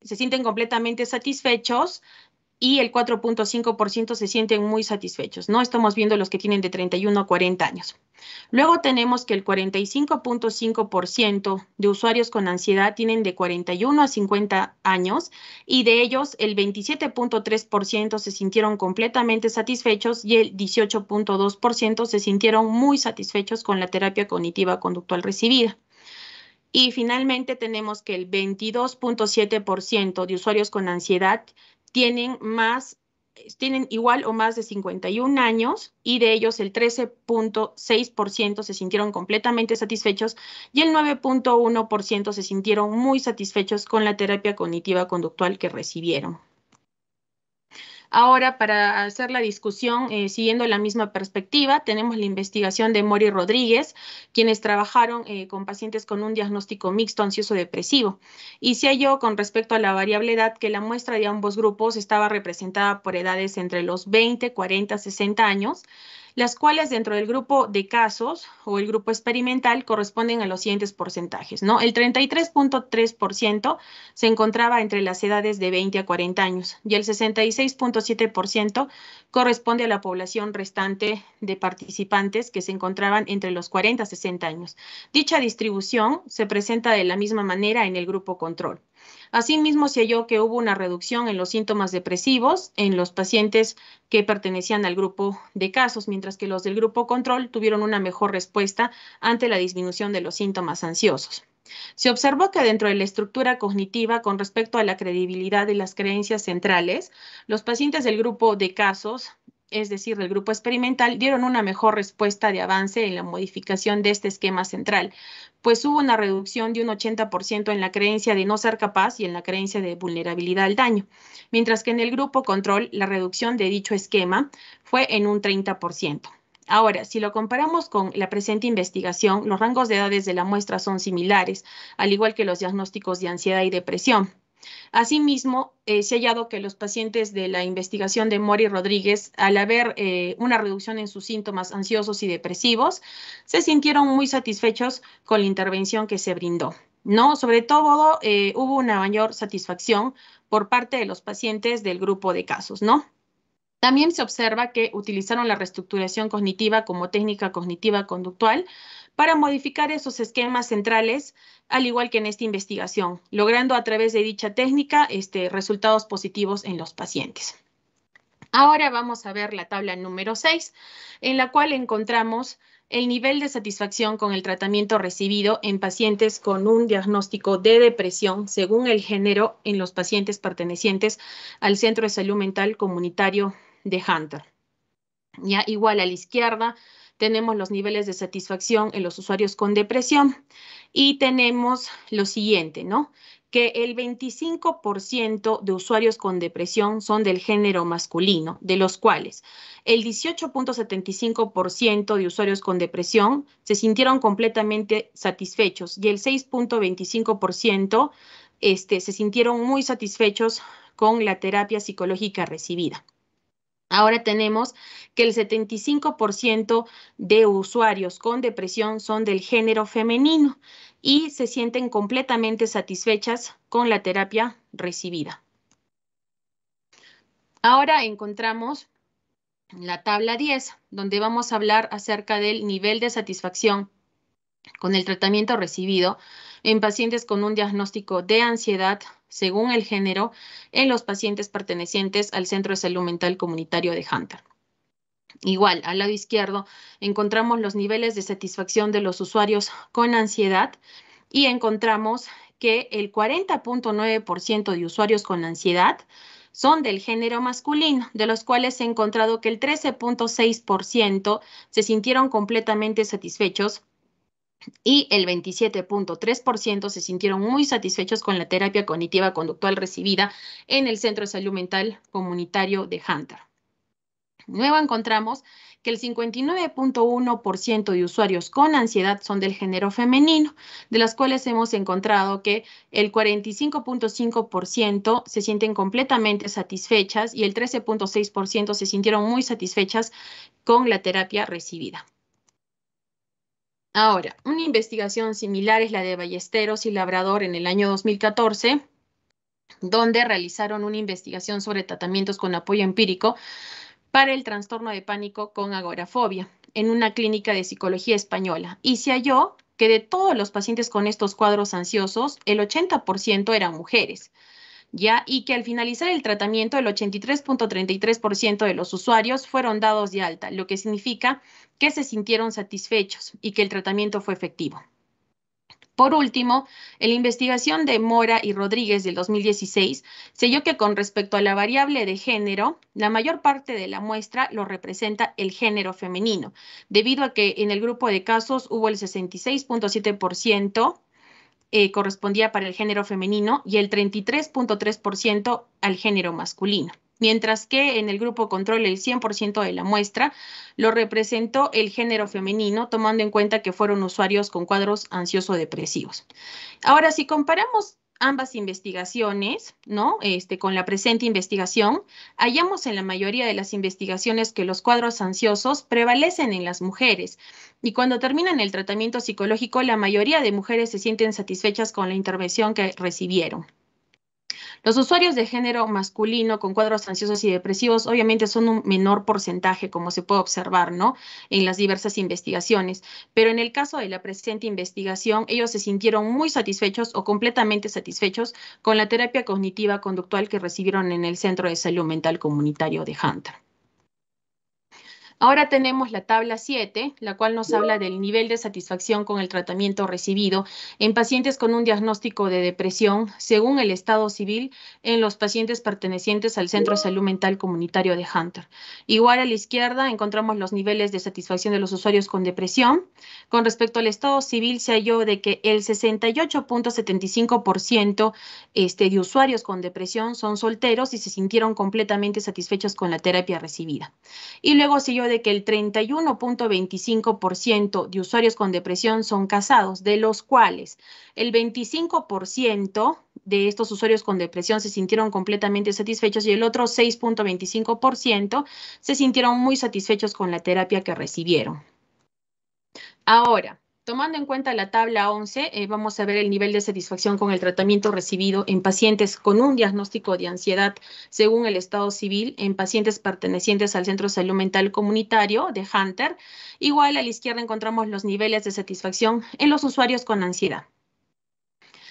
se sienten completamente satisfechos y el 4.5% se sienten muy satisfechos, ¿no? Estamos viendo los que tienen de 31 a 40 años. Luego tenemos que el 45.5% de usuarios con ansiedad tienen de 41 a 50 años y de ellos el 27.3% se sintieron completamente satisfechos y el 18.2% se sintieron muy satisfechos con la terapia cognitiva conductual recibida. Y finalmente tenemos que el 22.7% de usuarios con ansiedad tienen más tienen igual o más de 51 años y de ellos el 13.6% se sintieron completamente satisfechos y el 9.1% se sintieron muy satisfechos con la terapia cognitiva conductual que recibieron. Ahora, para hacer la discusión, eh, siguiendo la misma perspectiva, tenemos la investigación de Mori Rodríguez, quienes trabajaron eh, con pacientes con un diagnóstico mixto ansioso-depresivo. Y se halló con respecto a la variable edad que la muestra de ambos grupos estaba representada por edades entre los 20, 40, 60 años las cuales dentro del grupo de casos o el grupo experimental corresponden a los siguientes porcentajes, El 33.3% se encontraba entre las edades de 20 a 40 años y el 66.7% corresponde a la población restante de participantes que se encontraban entre los 40 a 60 años. Dicha distribución se presenta de la misma manera en el grupo control. Asimismo, se halló que hubo una reducción en los síntomas depresivos en los pacientes que pertenecían al grupo de casos, mientras que los del grupo control tuvieron una mejor respuesta ante la disminución de los síntomas ansiosos. Se observó que dentro de la estructura cognitiva con respecto a la credibilidad de las creencias centrales, los pacientes del grupo de casos es decir, el grupo experimental, dieron una mejor respuesta de avance en la modificación de este esquema central, pues hubo una reducción de un 80% en la creencia de no ser capaz y en la creencia de vulnerabilidad al daño, mientras que en el grupo control la reducción de dicho esquema fue en un 30%. Ahora, si lo comparamos con la presente investigación, los rangos de edades de la muestra son similares, al igual que los diagnósticos de ansiedad y depresión. Asimismo, eh, se ha hallado que los pacientes de la investigación de Mori Rodríguez, al haber eh, una reducción en sus síntomas ansiosos y depresivos, se sintieron muy satisfechos con la intervención que se brindó. ¿no? Sobre todo eh, hubo una mayor satisfacción por parte de los pacientes del grupo de casos, ¿no? También se observa que utilizaron la reestructuración cognitiva como técnica cognitiva conductual para modificar esos esquemas centrales, al igual que en esta investigación, logrando a través de dicha técnica este, resultados positivos en los pacientes. Ahora vamos a ver la tabla número 6, en la cual encontramos el nivel de satisfacción con el tratamiento recibido en pacientes con un diagnóstico de depresión según el género en los pacientes pertenecientes al Centro de Salud Mental Comunitario de Hunter. Ya igual a la izquierda tenemos los niveles de satisfacción en los usuarios con depresión y tenemos lo siguiente, ¿no? que el 25% de usuarios con depresión son del género masculino, de los cuales el 18.75% de usuarios con depresión se sintieron completamente satisfechos y el 6.25% este, se sintieron muy satisfechos con la terapia psicológica recibida. Ahora tenemos que el 75% de usuarios con depresión son del género femenino y se sienten completamente satisfechas con la terapia recibida. Ahora encontramos la tabla 10, donde vamos a hablar acerca del nivel de satisfacción con el tratamiento recibido en pacientes con un diagnóstico de ansiedad según el género, en los pacientes pertenecientes al Centro de Salud Mental Comunitario de Hunter. Igual, al lado izquierdo encontramos los niveles de satisfacción de los usuarios con ansiedad y encontramos que el 40.9% de usuarios con ansiedad son del género masculino, de los cuales he encontrado que el 13.6% se sintieron completamente satisfechos y el 27.3% se sintieron muy satisfechos con la terapia cognitiva conductual recibida en el Centro de Salud Mental Comunitario de Hunter. Nuevo encontramos que el 59.1% de usuarios con ansiedad son del género femenino, de las cuales hemos encontrado que el 45.5% se sienten completamente satisfechas y el 13.6% se sintieron muy satisfechas con la terapia recibida. Ahora, una investigación similar es la de Ballesteros y Labrador en el año 2014, donde realizaron una investigación sobre tratamientos con apoyo empírico para el trastorno de pánico con agorafobia en una clínica de psicología española y se halló que de todos los pacientes con estos cuadros ansiosos, el 80% eran mujeres. ¿ya? Y que al finalizar el tratamiento, el 83.33% de los usuarios fueron dados de alta, lo que significa que se sintieron satisfechos y que el tratamiento fue efectivo. Por último, en la investigación de Mora y Rodríguez del 2016 se dio que con respecto a la variable de género, la mayor parte de la muestra lo representa el género femenino, debido a que en el grupo de casos hubo el 66.7% eh, correspondía para el género femenino y el 33.3% al género masculino. Mientras que en el grupo control el 100% de la muestra lo representó el género femenino, tomando en cuenta que fueron usuarios con cuadros ansioso-depresivos. Ahora, si comparamos ambas investigaciones, ¿no? Este, con la presente investigación, hallamos en la mayoría de las investigaciones que los cuadros ansiosos prevalecen en las mujeres y cuando terminan el tratamiento psicológico, la mayoría de mujeres se sienten satisfechas con la intervención que recibieron. Los usuarios de género masculino con cuadros ansiosos y depresivos obviamente son un menor porcentaje, como se puede observar, ¿no? En las diversas investigaciones. Pero en el caso de la presente investigación, ellos se sintieron muy satisfechos o completamente satisfechos con la terapia cognitiva conductual que recibieron en el Centro de Salud Mental Comunitario de Hunter. Ahora tenemos la tabla 7, la cual nos habla del nivel de satisfacción con el tratamiento recibido en pacientes con un diagnóstico de depresión según el estado civil en los pacientes pertenecientes al Centro de Salud Mental Comunitario de Hunter. Igual a la izquierda encontramos los niveles de satisfacción de los usuarios con depresión. Con respecto al estado civil se halló de que el 68.75% este, de usuarios con depresión son solteros y se sintieron completamente satisfechos con la terapia recibida. Y luego siguió de que el 31.25% de usuarios con depresión son casados, de los cuales el 25% de estos usuarios con depresión se sintieron completamente satisfechos y el otro 6.25% se sintieron muy satisfechos con la terapia que recibieron. Ahora, Tomando en cuenta la tabla 11, eh, vamos a ver el nivel de satisfacción con el tratamiento recibido en pacientes con un diagnóstico de ansiedad según el Estado civil, en pacientes pertenecientes al Centro Salud Mental Comunitario de Hunter. Igual a la izquierda encontramos los niveles de satisfacción en los usuarios con ansiedad.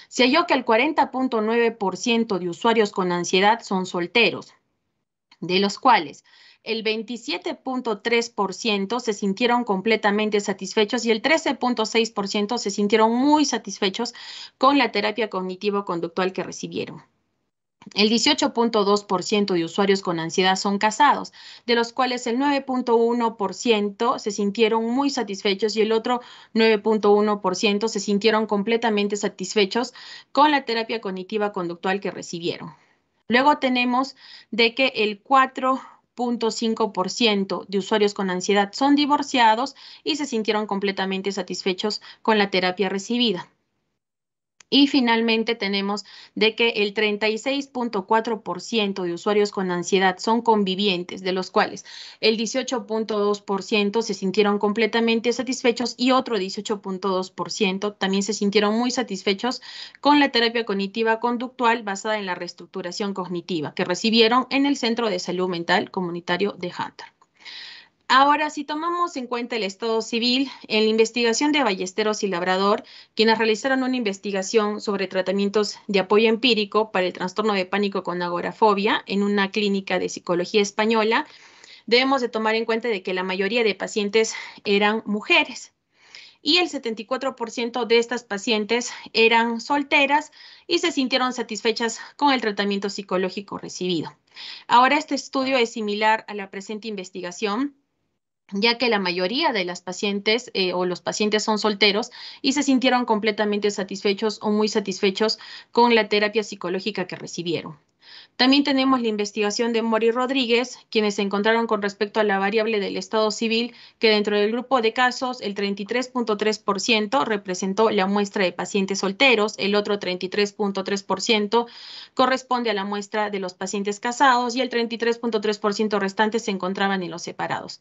Se halló que el 40.9% de usuarios con ansiedad son solteros, de los cuales el 27.3% se sintieron completamente satisfechos y el 13.6% se sintieron muy satisfechos con la terapia cognitivo-conductual que recibieron. El 18.2% de usuarios con ansiedad son casados, de los cuales el 9.1% se sintieron muy satisfechos y el otro 9.1% se sintieron completamente satisfechos con la terapia cognitiva conductual que recibieron. Luego tenemos de que el 4 ciento de usuarios con ansiedad son divorciados y se sintieron completamente satisfechos con la terapia recibida. Y finalmente tenemos de que el 36.4% de usuarios con ansiedad son convivientes, de los cuales el 18.2% se sintieron completamente satisfechos y otro 18.2% también se sintieron muy satisfechos con la terapia cognitiva conductual basada en la reestructuración cognitiva que recibieron en el Centro de Salud Mental Comunitario de Hunter. Ahora, si tomamos en cuenta el Estado civil, en la investigación de Ballesteros y Labrador, quienes realizaron una investigación sobre tratamientos de apoyo empírico para el trastorno de pánico con agorafobia en una clínica de psicología española, debemos de tomar en cuenta de que la mayoría de pacientes eran mujeres y el 74% de estas pacientes eran solteras y se sintieron satisfechas con el tratamiento psicológico recibido. Ahora este estudio es similar a la presente investigación ya que la mayoría de las pacientes eh, o los pacientes son solteros y se sintieron completamente satisfechos o muy satisfechos con la terapia psicológica que recibieron. También tenemos la investigación de Mori Rodríguez, quienes se encontraron con respecto a la variable del estado civil que dentro del grupo de casos el 33.3% representó la muestra de pacientes solteros, el otro 33.3% corresponde a la muestra de los pacientes casados y el 33.3% restante se encontraban en los separados.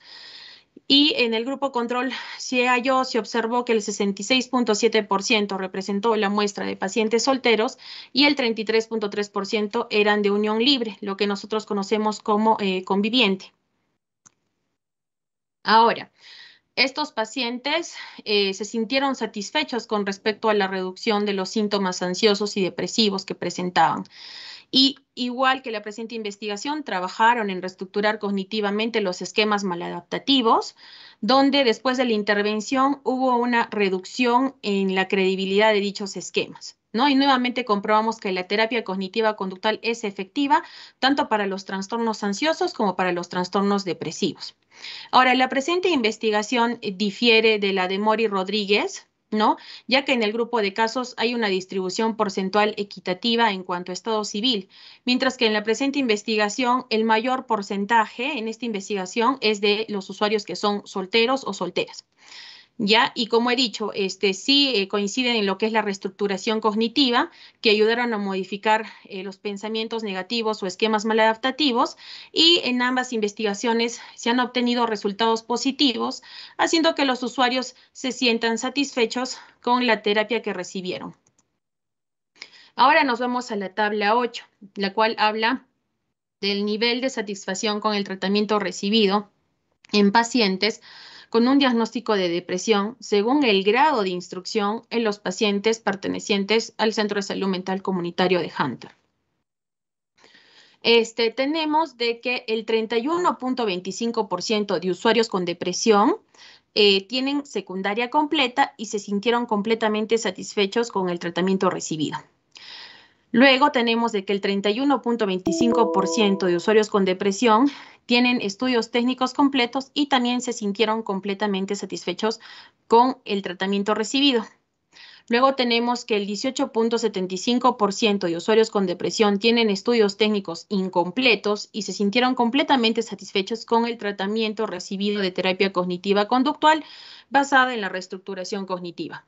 Y en el grupo control CIO se observó que el 66.7% representó la muestra de pacientes solteros y el 33.3% eran de unión libre, lo que nosotros conocemos como eh, conviviente. Ahora, estos pacientes eh, se sintieron satisfechos con respecto a la reducción de los síntomas ansiosos y depresivos que presentaban. Y igual que la presente investigación, trabajaron en reestructurar cognitivamente los esquemas maladaptativos, donde después de la intervención hubo una reducción en la credibilidad de dichos esquemas. Y nuevamente comprobamos que la terapia cognitiva conductual es efectiva tanto para los trastornos ansiosos como para los trastornos depresivos. Ahora, la presente investigación difiere de la de Mori Rodríguez, ¿no? Ya que en el grupo de casos hay una distribución porcentual equitativa en cuanto a estado civil, mientras que en la presente investigación el mayor porcentaje en esta investigación es de los usuarios que son solteros o solteras. ¿ya? Y como he dicho, este, sí eh, coinciden en lo que es la reestructuración cognitiva, que ayudaron a modificar eh, los pensamientos negativos o esquemas maladaptativos, y en ambas investigaciones se han obtenido resultados positivos, haciendo que los usuarios se sientan satisfechos con la terapia que recibieron. Ahora nos vamos a la tabla 8, la cual habla del nivel de satisfacción con el tratamiento recibido en pacientes con un diagnóstico de depresión según el grado de instrucción en los pacientes pertenecientes al Centro de Salud Mental Comunitario de Hunter. Este, tenemos de que el 31.25% de usuarios con depresión eh, tienen secundaria completa y se sintieron completamente satisfechos con el tratamiento recibido. Luego tenemos de que el 31.25% de usuarios con depresión tienen estudios técnicos completos y también se sintieron completamente satisfechos con el tratamiento recibido. Luego tenemos que el 18.75% de usuarios con depresión tienen estudios técnicos incompletos y se sintieron completamente satisfechos con el tratamiento recibido de terapia cognitiva conductual basada en la reestructuración cognitiva.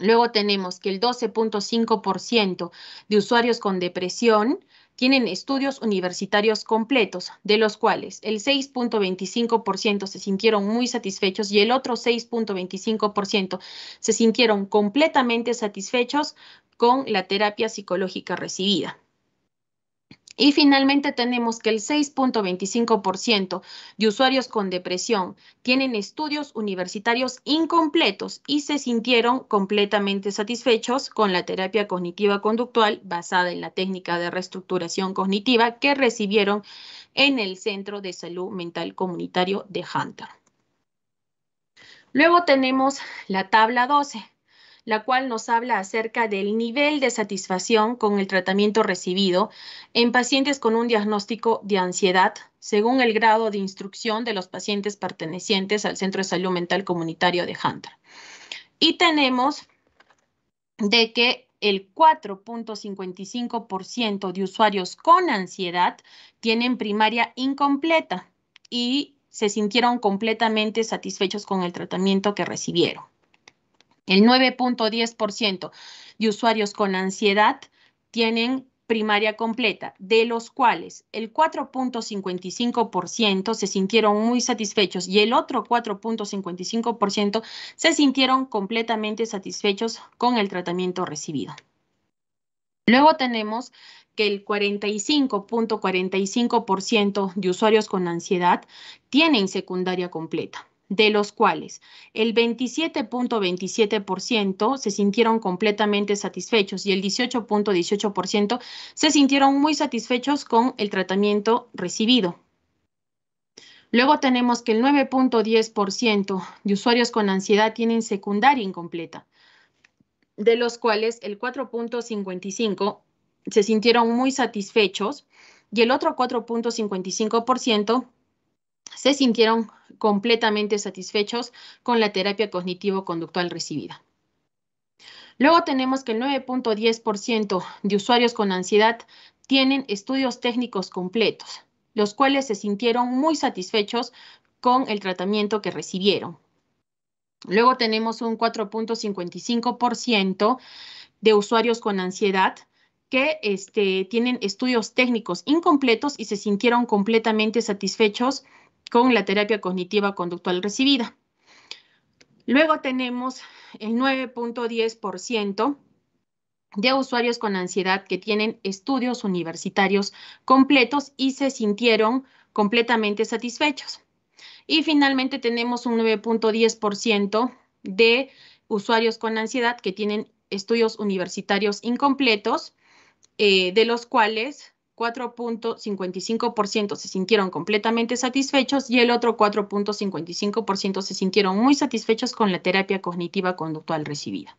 Luego tenemos que el 12.5% de usuarios con depresión tienen estudios universitarios completos, de los cuales el 6.25% se sintieron muy satisfechos y el otro 6.25% se sintieron completamente satisfechos con la terapia psicológica recibida. Y finalmente tenemos que el 6.25% de usuarios con depresión tienen estudios universitarios incompletos y se sintieron completamente satisfechos con la terapia cognitiva conductual basada en la técnica de reestructuración cognitiva que recibieron en el Centro de Salud Mental Comunitario de Hunter. Luego tenemos la tabla 12, la cual nos habla acerca del nivel de satisfacción con el tratamiento recibido en pacientes con un diagnóstico de ansiedad, según el grado de instrucción de los pacientes pertenecientes al Centro de Salud Mental Comunitario de Hunter. Y tenemos de que el 4.55% de usuarios con ansiedad tienen primaria incompleta y se sintieron completamente satisfechos con el tratamiento que recibieron. El 9.10% de usuarios con ansiedad tienen primaria completa, de los cuales el 4.55% se sintieron muy satisfechos y el otro 4.55% se sintieron completamente satisfechos con el tratamiento recibido. Luego tenemos que el 45.45% de usuarios con ansiedad tienen secundaria completa de los cuales el 27.27% se sintieron completamente satisfechos y el 18.18% se sintieron muy satisfechos con el tratamiento recibido. Luego tenemos que el 9.10% de usuarios con ansiedad tienen secundaria incompleta, de los cuales el 4.55% se sintieron muy satisfechos y el otro 4.55% se sintieron completamente satisfechos con la terapia cognitivo-conductual recibida. Luego tenemos que el 9.10% de usuarios con ansiedad tienen estudios técnicos completos, los cuales se sintieron muy satisfechos con el tratamiento que recibieron. Luego tenemos un 4.55% de usuarios con ansiedad que este, tienen estudios técnicos incompletos y se sintieron completamente satisfechos con la terapia cognitiva conductual recibida. Luego tenemos el 9.10% de usuarios con ansiedad que tienen estudios universitarios completos y se sintieron completamente satisfechos. Y finalmente tenemos un 9.10% de usuarios con ansiedad que tienen estudios universitarios incompletos, eh, de los cuales 4.55% se sintieron completamente satisfechos y el otro 4.55% se sintieron muy satisfechos con la terapia cognitiva conductual recibida.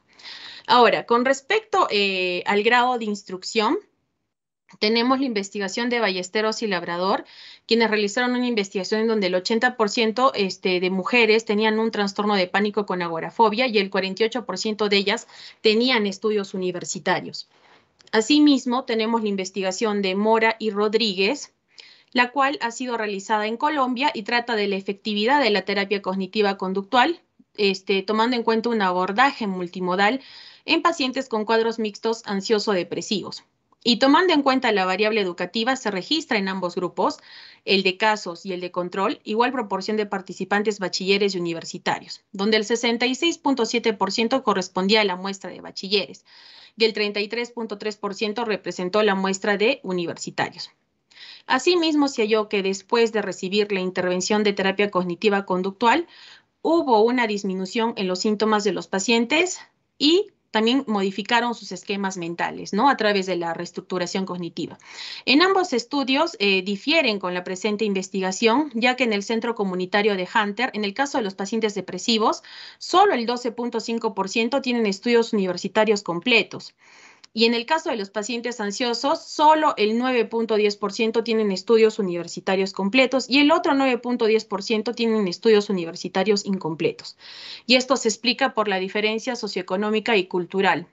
Ahora, con respecto eh, al grado de instrucción, tenemos la investigación de Ballesteros y Labrador, quienes realizaron una investigación en donde el 80% este, de mujeres tenían un trastorno de pánico con agorafobia y el 48% de ellas tenían estudios universitarios. Asimismo, tenemos la investigación de Mora y Rodríguez, la cual ha sido realizada en Colombia y trata de la efectividad de la terapia cognitiva conductual, este, tomando en cuenta un abordaje multimodal en pacientes con cuadros mixtos ansioso-depresivos. Y tomando en cuenta la variable educativa, se registra en ambos grupos, el de casos y el de control, igual proporción de participantes bachilleres y universitarios, donde el 66.7% correspondía a la muestra de bachilleres y el 33.3% representó la muestra de universitarios. Asimismo, se halló que después de recibir la intervención de terapia cognitiva conductual, hubo una disminución en los síntomas de los pacientes y también modificaron sus esquemas mentales, ¿no? A través de la reestructuración cognitiva. En ambos estudios eh, difieren con la presente investigación, ya que en el centro comunitario de Hunter, en el caso de los pacientes depresivos, solo el 12.5% tienen estudios universitarios completos. Y en el caso de los pacientes ansiosos, solo el 9.10% tienen estudios universitarios completos y el otro 9.10% tienen estudios universitarios incompletos. Y esto se explica por la diferencia socioeconómica y cultural.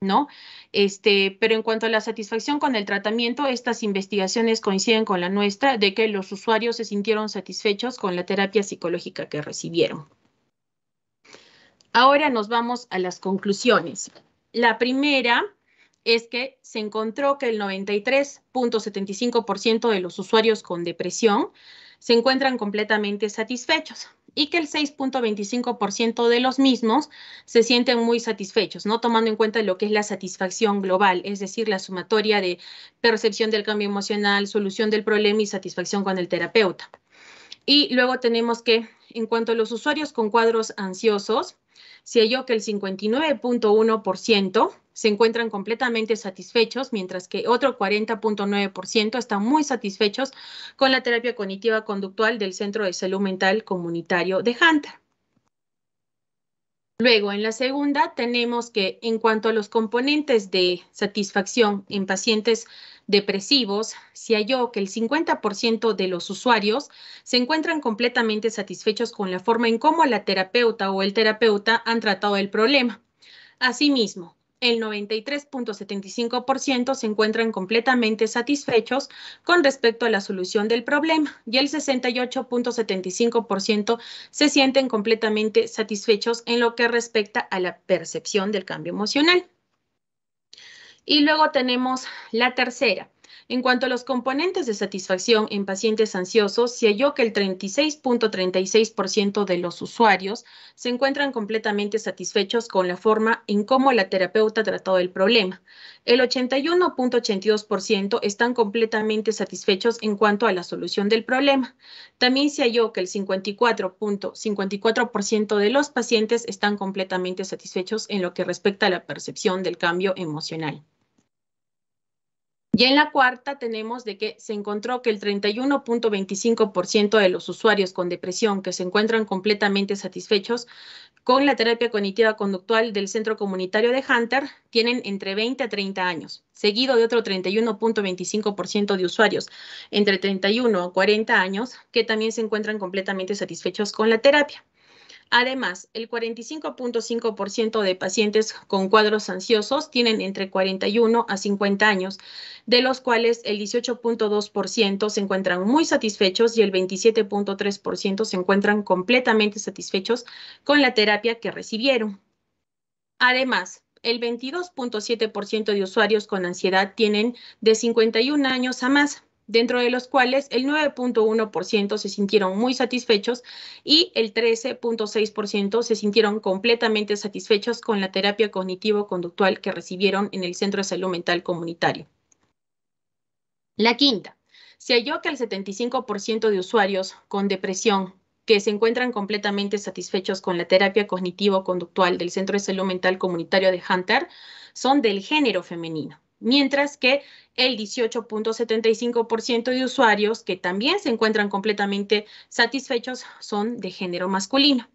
¿no? Este, pero en cuanto a la satisfacción con el tratamiento, estas investigaciones coinciden con la nuestra de que los usuarios se sintieron satisfechos con la terapia psicológica que recibieron. Ahora nos vamos a las conclusiones. La primera es que se encontró que el 93.75% de los usuarios con depresión se encuentran completamente satisfechos y que el 6.25% de los mismos se sienten muy satisfechos, no tomando en cuenta lo que es la satisfacción global, es decir, la sumatoria de percepción del cambio emocional, solución del problema y satisfacción con el terapeuta. Y luego tenemos que, en cuanto a los usuarios con cuadros ansiosos, se halló que el 59.1% se encuentran completamente satisfechos, mientras que otro 40.9% están muy satisfechos con la terapia cognitiva conductual del Centro de Salud Mental Comunitario de Hunter. Luego, en la segunda, tenemos que en cuanto a los componentes de satisfacción en pacientes depresivos, se halló que el 50% de los usuarios se encuentran completamente satisfechos con la forma en cómo la terapeuta o el terapeuta han tratado el problema. Asimismo, el 93.75% se encuentran completamente satisfechos con respecto a la solución del problema y el 68.75% se sienten completamente satisfechos en lo que respecta a la percepción del cambio emocional. Y luego tenemos la tercera. En cuanto a los componentes de satisfacción en pacientes ansiosos, se halló que el 36.36% de los usuarios se encuentran completamente satisfechos con la forma en cómo la terapeuta trató el problema. El 81.82% están completamente satisfechos en cuanto a la solución del problema. También se halló que el 54.54% de los pacientes están completamente satisfechos en lo que respecta a la percepción del cambio emocional. Y en la cuarta tenemos de que se encontró que el 31.25% de los usuarios con depresión que se encuentran completamente satisfechos con la terapia cognitiva conductual del Centro Comunitario de Hunter tienen entre 20 a 30 años, seguido de otro 31.25% de usuarios entre 31 a 40 años que también se encuentran completamente satisfechos con la terapia. Además, el 45.5% de pacientes con cuadros ansiosos tienen entre 41 a 50 años, de los cuales el 18.2% se encuentran muy satisfechos y el 27.3% se encuentran completamente satisfechos con la terapia que recibieron. Además, el 22.7% de usuarios con ansiedad tienen de 51 años a más, dentro de los cuales el 9.1% se sintieron muy satisfechos y el 13.6% se sintieron completamente satisfechos con la terapia cognitivo-conductual que recibieron en el Centro de Salud Mental Comunitario. La quinta, se halló que el 75% de usuarios con depresión que se encuentran completamente satisfechos con la terapia cognitivo-conductual del Centro de Salud Mental Comunitario de Hunter son del género femenino mientras que el 18.75% de usuarios que también se encuentran completamente satisfechos son de género masculino.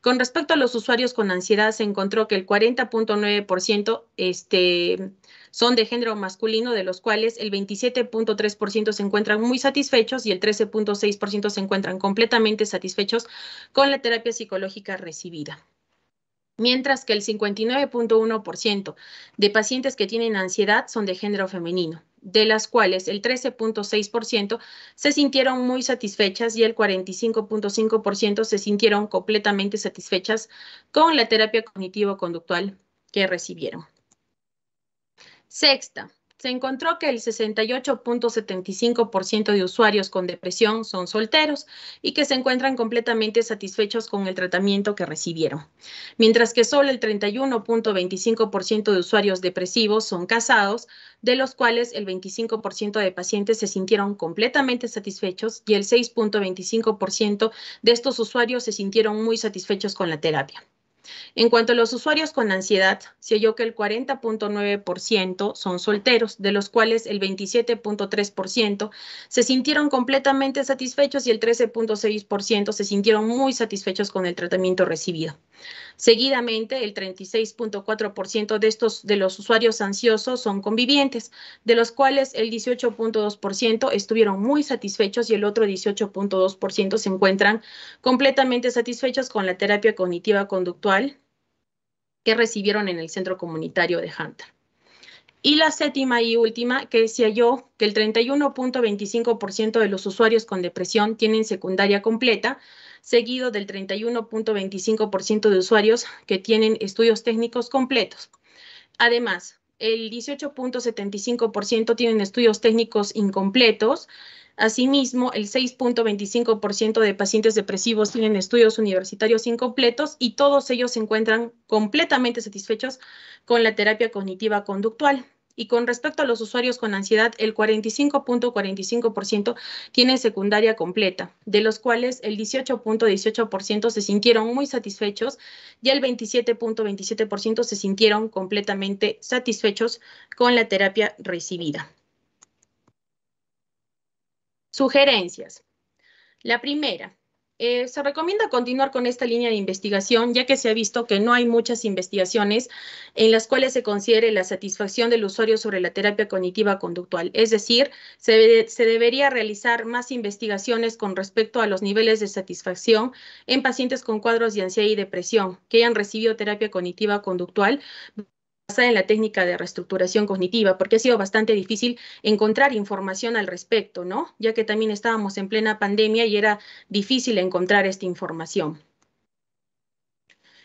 Con respecto a los usuarios con ansiedad, se encontró que el 40.9% este, son de género masculino, de los cuales el 27.3% se encuentran muy satisfechos y el 13.6% se encuentran completamente satisfechos con la terapia psicológica recibida mientras que el 59.1% de pacientes que tienen ansiedad son de género femenino, de las cuales el 13.6% se sintieron muy satisfechas y el 45.5% se sintieron completamente satisfechas con la terapia cognitivo-conductual que recibieron. Sexta, se encontró que el 68.75% de usuarios con depresión son solteros y que se encuentran completamente satisfechos con el tratamiento que recibieron, mientras que solo el 31.25% de usuarios depresivos son casados, de los cuales el 25% de pacientes se sintieron completamente satisfechos y el 6.25% de estos usuarios se sintieron muy satisfechos con la terapia. En cuanto a los usuarios con ansiedad, se halló que el 40.9% son solteros, de los cuales el 27.3% se sintieron completamente satisfechos y el 13.6% se sintieron muy satisfechos con el tratamiento recibido. Seguidamente, el 36.4% de estos de los usuarios ansiosos son convivientes, de los cuales el 18.2% estuvieron muy satisfechos y el otro 18.2% se encuentran completamente satisfechos con la terapia cognitiva conductual que recibieron en el centro comunitario de Hunter. Y la séptima y última, que decía yo, que el 31.25% de los usuarios con depresión tienen secundaria completa, seguido del 31.25% de usuarios que tienen estudios técnicos completos. Además, el 18.75% tienen estudios técnicos incompletos. Asimismo, el 6.25% de pacientes depresivos tienen estudios universitarios incompletos y todos ellos se encuentran completamente satisfechos con la terapia cognitiva conductual. Y con respecto a los usuarios con ansiedad, el 45.45% tiene secundaria completa, de los cuales el 18.18% se sintieron muy satisfechos y el 27.27% se sintieron completamente satisfechos con la terapia recibida. Sugerencias. La primera, eh, se recomienda continuar con esta línea de investigación, ya que se ha visto que no hay muchas investigaciones en las cuales se considere la satisfacción del usuario sobre la terapia cognitiva conductual. Es decir, se, se debería realizar más investigaciones con respecto a los niveles de satisfacción en pacientes con cuadros de ansiedad y depresión que hayan recibido terapia cognitiva conductual basada en la técnica de reestructuración cognitiva, porque ha sido bastante difícil encontrar información al respecto, ¿no? Ya que también estábamos en plena pandemia y era difícil encontrar esta información.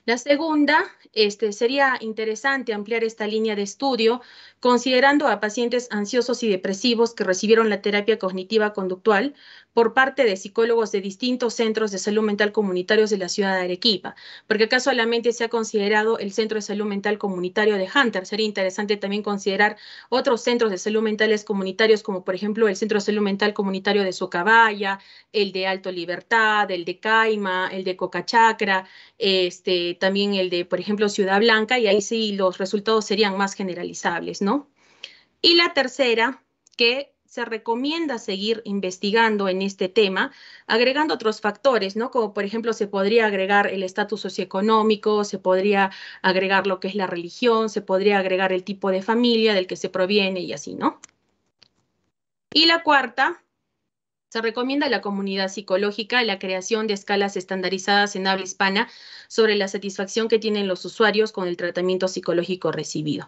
La segunda, este, sería interesante ampliar esta línea de estudio considerando a pacientes ansiosos y depresivos que recibieron la terapia cognitiva conductual por parte de psicólogos de distintos centros de salud mental comunitarios de la ciudad de Arequipa, porque casualmente se ha considerado el Centro de Salud Mental Comunitario de Hunter. Sería interesante también considerar otros centros de salud mentales comunitarios, como por ejemplo el Centro de Salud Mental Comunitario de Socabaya, el de Alto Libertad, el de Caima, el de Cocachacra, este, también el de, por ejemplo, Ciudad Blanca, y ahí sí los resultados serían más generalizables, ¿no? Y la tercera, que se recomienda seguir investigando en este tema, agregando otros factores, ¿no? Como por ejemplo se podría agregar el estatus socioeconómico, se podría agregar lo que es la religión, se podría agregar el tipo de familia del que se proviene y así, ¿no? Y la cuarta se recomienda a la comunidad psicológica la creación de escalas estandarizadas en habla hispana sobre la satisfacción que tienen los usuarios con el tratamiento psicológico recibido.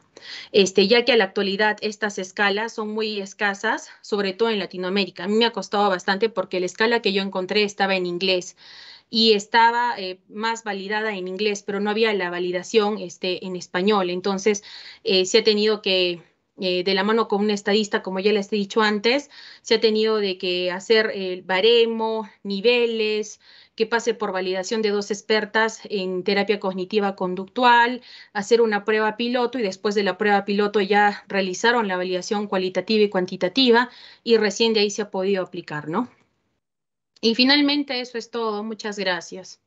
Este, ya que a la actualidad estas escalas son muy escasas, sobre todo en Latinoamérica. A mí me ha costado bastante porque la escala que yo encontré estaba en inglés y estaba eh, más validada en inglés, pero no había la validación este, en español. Entonces, eh, se ha tenido que eh, de la mano con un estadista, como ya les he dicho antes, se ha tenido de que hacer el eh, baremo, niveles, que pase por validación de dos expertas en terapia cognitiva conductual, hacer una prueba piloto y después de la prueba piloto ya realizaron la validación cualitativa y cuantitativa y recién de ahí se ha podido aplicar, ¿no? Y finalmente eso es todo. Muchas gracias.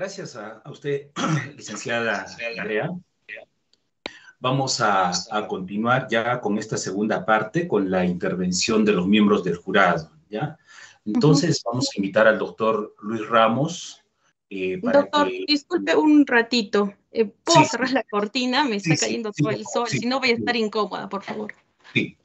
Gracias a, usted, licenciada Garea. Vamos a, continuar ya con esta segunda parte, con la intervención de los miembros del jurado. ¿ya? Entonces, vamos a invitar al doctor Luis Ramos. Eh, doctor, disculpe un ratito. Eh, ¿Puedo cerrar la cortina? Me está cayendo todo el sol. si no, voy a estar incómoda, por favor. Sí.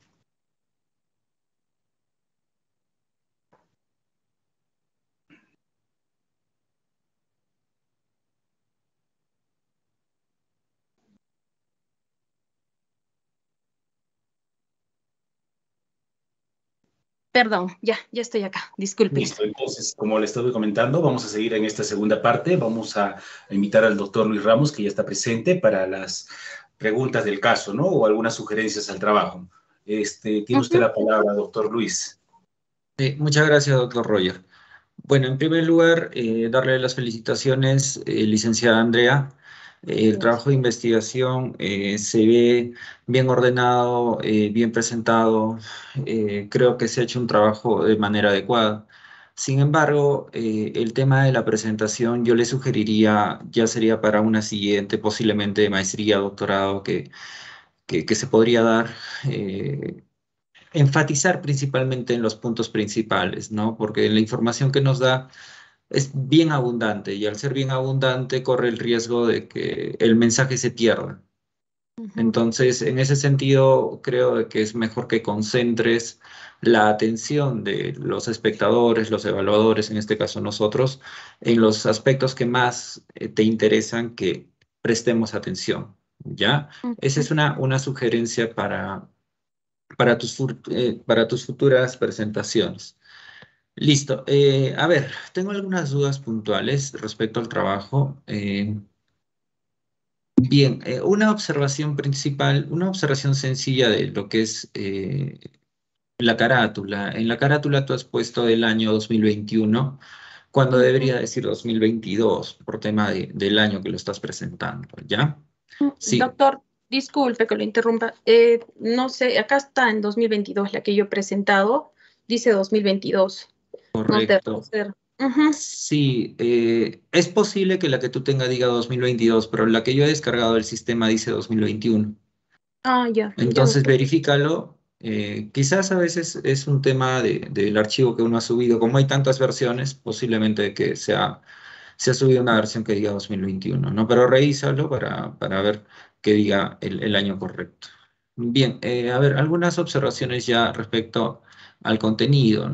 Perdón, ya, ya estoy acá, disculpe. Listo, entonces, como le estaba comentando, vamos a seguir en esta segunda parte. Vamos a invitar al doctor Luis Ramos, que ya está presente, para las preguntas del caso, ¿no? O algunas sugerencias al trabajo. Este, tiene usted la palabra, doctor Luis. Eh, muchas gracias, doctor Roger. Bueno, en primer lugar, eh, darle las felicitaciones, eh, licenciada Andrea, el trabajo de investigación eh, se ve bien ordenado, eh, bien presentado, eh, creo que se ha hecho un trabajo de manera adecuada. Sin embargo, el tema de la presentación yo le sugeriría, ya sería para una siguiente, posiblemente maestría, doctorado, que, que, que se podría dar enfatizar principalmente en los puntos principales, ¿no? Porque la información que nos da es bien abundante y al ser bien abundante corre el riesgo de que el mensaje se pierda. Entonces, en ese sentido, creo que es mejor que concentres la atención de los espectadores, los evaluadores, en este caso nosotros, en los aspectos que más eh, te interesan que prestemos atención. ¿Ya? Esa es una, sugerencia eh, para tus futuras presentaciones. Listo. Eh, a ver, tengo algunas dudas puntuales respecto al trabajo. Eh, bien, eh, una observación principal, una observación sencilla de lo que es la carátula. En la carátula tú has puesto el año 2021, cuando debería decir 2022, por tema del año que lo estás presentando, ¿ya? Mm, sí. Doctor, disculpe que lo interrumpa. no sé, acá está en 2022 la que yo he presentado, dice 2022. Correcto. Sí, eh, es posible que la que tú tengas diga 2022, pero la que yo he descargado del sistema dice 2021. Ah, ya. Entonces verifícalo. Eh, quizás a veces es un tema del archivo que uno ha subido. Como hay tantas versiones, posiblemente que sea, se ha subido una versión que diga 2021, ¿no? Pero revísalo para, para ver que diga el, año correcto. Bien, eh, a ver, algunas observaciones ya respecto al contenido.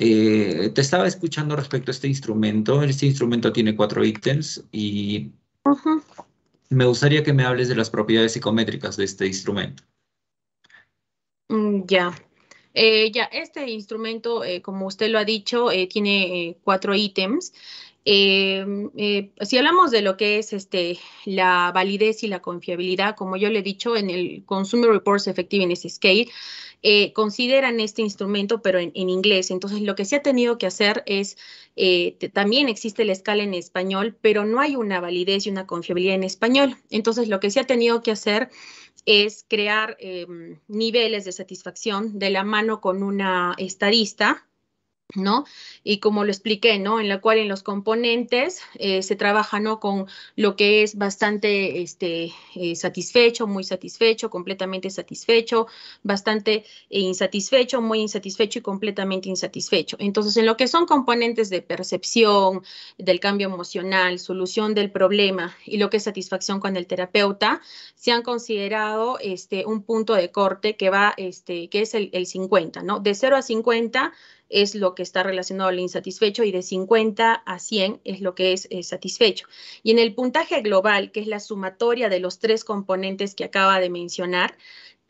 Eh, te estaba escuchando respecto a este instrumento. Este instrumento tiene cuatro ítems y me gustaría que me hables de las propiedades psicométricas de este instrumento. Mm, ya. Eh, ya, este instrumento, eh, como usted lo ha dicho, tiene cuatro ítems. Em, si hablamos de lo que es este, la validez y la confiabilidad, como yo le he dicho en el Consumer Reports Effectiveness Scale, eh, consideran este instrumento, pero en, inglés. Entonces, lo que se ha tenido que hacer es, eh, también existe la escala en español, pero no hay una validez y una confiabilidad en español. Entonces, lo que se ha tenido que hacer es crear em, niveles de satisfacción de la mano con una estadista y como lo expliqué, En la cual en los componentes eh, se trabaja, Con lo que es bastante este, eh, satisfecho, muy satisfecho, completamente satisfecho, bastante eh, insatisfecho, muy insatisfecho y completamente insatisfecho. Entonces, en lo que son componentes de percepción, del cambio emocional, solución del problema y lo que es satisfacción con el terapeuta, se han considerado este, un punto de corte que va, este, que es el, el 50, ¿no? De 0 a 50 es lo que está relacionado al insatisfecho y de 50 a 100 es lo que es, eh, satisfecho. Y en el puntaje global, que es la sumatoria de los tres componentes que acaba de mencionar,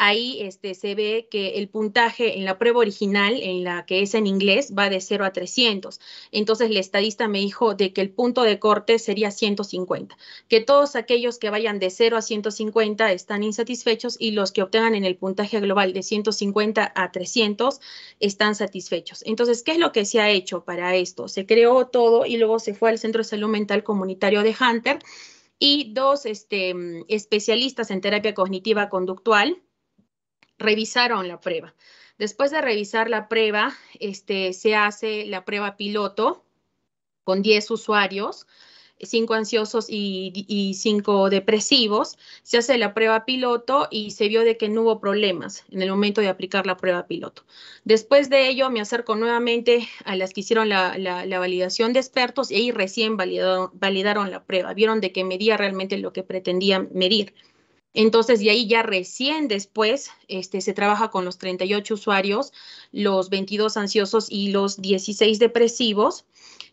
Ahí este, se ve que el puntaje en la prueba original, en la que es en inglés, va de 0 a 300. Entonces, el estadista me dijo de que el punto de corte sería 150, que todos aquellos que vayan de 0 a 150 están insatisfechos y los que obtengan en el puntaje global de 150 a 300 están satisfechos. Entonces, ¿qué es lo que se ha hecho para esto? Se creó todo y luego se fue al Centro de Salud Mental Comunitario de Hunter y dos este, mm, especialistas en terapia cognitiva conductual revisaron la prueba. Después de revisar la prueba, este, se hace la prueba piloto con 10 usuarios, 5 ansiosos y 5 depresivos. Se hace la prueba piloto y se vio de que no hubo problemas en el momento de aplicar la prueba piloto. Después de ello, me acerco nuevamente a las que hicieron la, validación de expertos y ahí recién validaron, validaron la prueba. Vieron de que medía realmente lo que pretendían medir. Entonces, de ahí ya recién después este, se trabaja con los 38 usuarios, los 22 ansiosos y los 16 depresivos.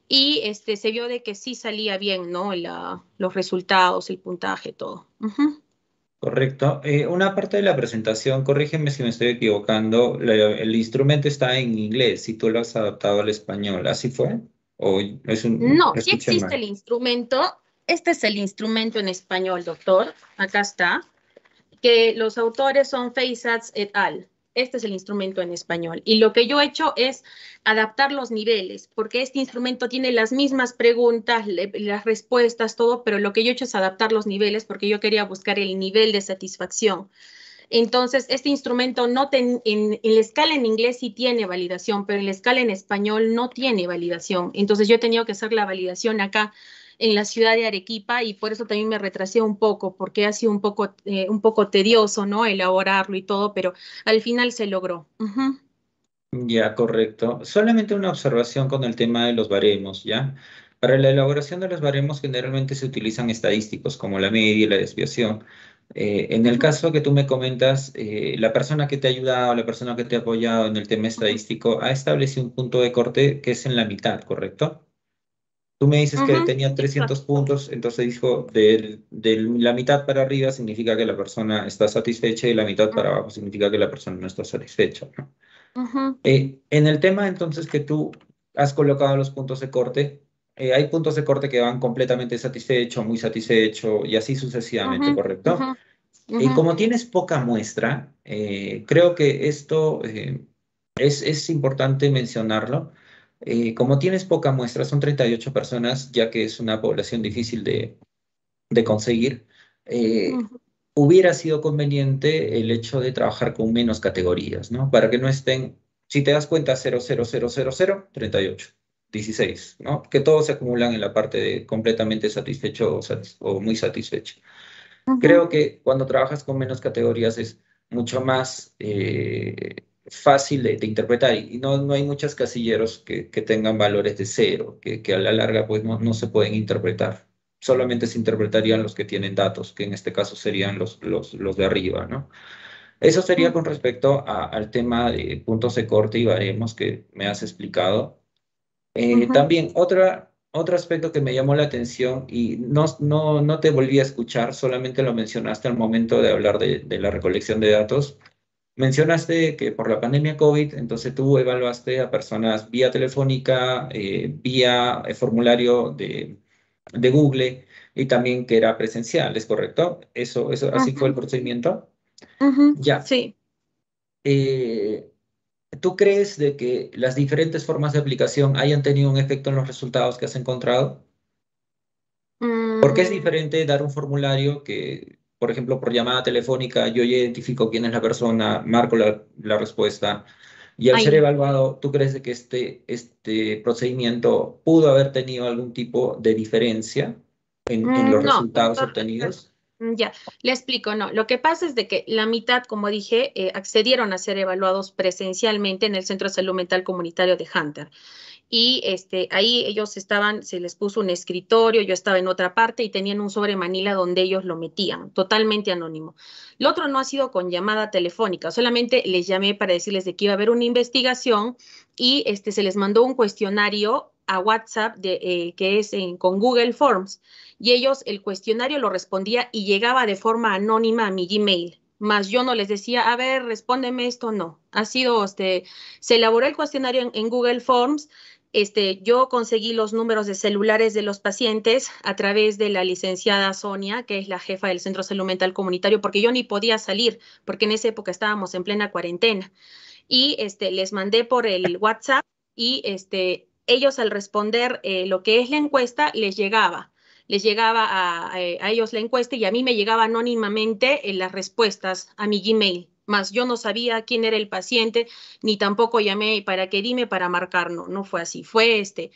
Y este, se vio de que sí salía bien, ¿no? La, los resultados, el puntaje, todo. Correcto. Eh, una parte de la presentación, corrígeme si me estoy equivocando, el instrumento está en inglés y tú lo has adaptado al español. ¿Así fue? ¿O es no, sí existe el instrumento, este es el instrumento en español, doctor. Acá está. Que los autores son Feisatz et al. Este es el instrumento en español. Y lo que yo he hecho es adaptar los niveles, porque este instrumento tiene las mismas preguntas, las respuestas, todo, pero lo que yo he hecho es adaptar los niveles porque yo quería buscar el nivel de satisfacción. Entonces, este instrumento no en, en, la escala en inglés sí tiene validación, pero en la escala en español no tiene validación. Entonces, yo he tenido que hacer la validación acá en la ciudad de Arequipa y por eso también me retrasé un poco, porque ha sido un poco, eh, un poco tedioso, ¿no? Elaborarlo y todo, pero al final se logró. Ya, correcto. Solamente una observación con el tema de los baremos, ¿ya? Para la elaboración de los baremos generalmente se utilizan estadísticos como la media y la desviación. Eh, en el caso que tú me comentas, eh, la persona que te ha ayudado, la persona que te ha apoyado en el tema estadístico, ha establecido un punto de corte que es en la mitad, ¿correcto? Tú me dices que tenía 300 puntos, entonces dijo, de, la mitad para arriba significa que la persona está satisfecha y la mitad para abajo significa que la persona no está satisfecha. Eh, en el tema entonces que tú has colocado los puntos de corte, eh, hay puntos de corte que van completamente satisfecho, muy satisfecho y así sucesivamente, ¿correcto? Y como tienes poca muestra, eh, creo que esto es importante mencionarlo eh, como tienes poca muestra, son 38 personas, ya que es una población difícil de, conseguir, eh, hubiera sido conveniente el hecho de trabajar con menos categorías, ¿no? Para que no estén, si te das cuenta, 0, 38. 16, ¿no? Que todos se acumulan en la parte de completamente satisfecho o, muy satisfecho. Creo que cuando trabajas con menos categorías es mucho más eh, fácil de, interpretar y no, no hay muchos casilleros que, tengan valores de cero, que, a la larga pues no, se pueden interpretar. Solamente se interpretarían los que tienen datos, que en este caso serían los, los, de arriba, ¿no? Eso sería con respecto al tema de puntos de corte y baremos que me has explicado. Eh, también otra, otro aspecto que me llamó la atención y no, no, te volví a escuchar, solamente lo mencionaste al momento de hablar de, de la recolección de datos, Mencionaste que por la pandemia COVID, entonces tú evaluaste a personas vía telefónica, eh, vía eh, formulario de, Google y también que era presencial, ¿es correcto? Eso, así fue el procedimiento. Ya. Sí. Eh, ¿Tú crees de que las diferentes formas de aplicación hayan tenido un efecto en los resultados que has encontrado? Mm. Porque es diferente dar un formulario que por ejemplo, por llamada telefónica, yo identifico quién es la persona, marco la, respuesta. Y al ser evaluado, ¿tú crees que este, este procedimiento pudo haber tenido algún tipo de diferencia en, mm, los resultados obtenidos? Mm, ya, le explico, no. Lo que pasa es de que la mitad, como dije, eh, accedieron a ser evaluados presencialmente en el Centro de Salud Mental Comunitario de Hunter y este, ahí ellos estaban, se les puso un escritorio, yo estaba en otra parte y tenían un sobre Manila donde ellos lo metían, totalmente anónimo. Lo otro no ha sido con llamada telefónica, solamente les llamé para decirles de que iba a haber una investigación y este, se les mandó un cuestionario a WhatsApp eh, que es con Google Forms y ellos el cuestionario lo respondía y llegaba de forma anónima a mi Gmail más yo no les decía, a ver, respóndeme esto, no. Ha sido, este, se elaboró el cuestionario en Google Forms, este, yo conseguí los números de celulares de los pacientes a través de la licenciada Sonia, que es la jefa del Centro Salud Mental Comunitario, porque yo ni podía salir, porque en esa época estábamos en plena cuarentena. Y este, les mandé por el WhatsApp y este, ellos al responder eh, lo que es la encuesta les llegaba les llegaba a, ellos la encuesta y a mí me llegaba anónimamente eh, las respuestas a mi Gmail. Más yo no sabía quién era el paciente, ni tampoco llamé para que dime para marcarlo. No, no fue así. Fue este.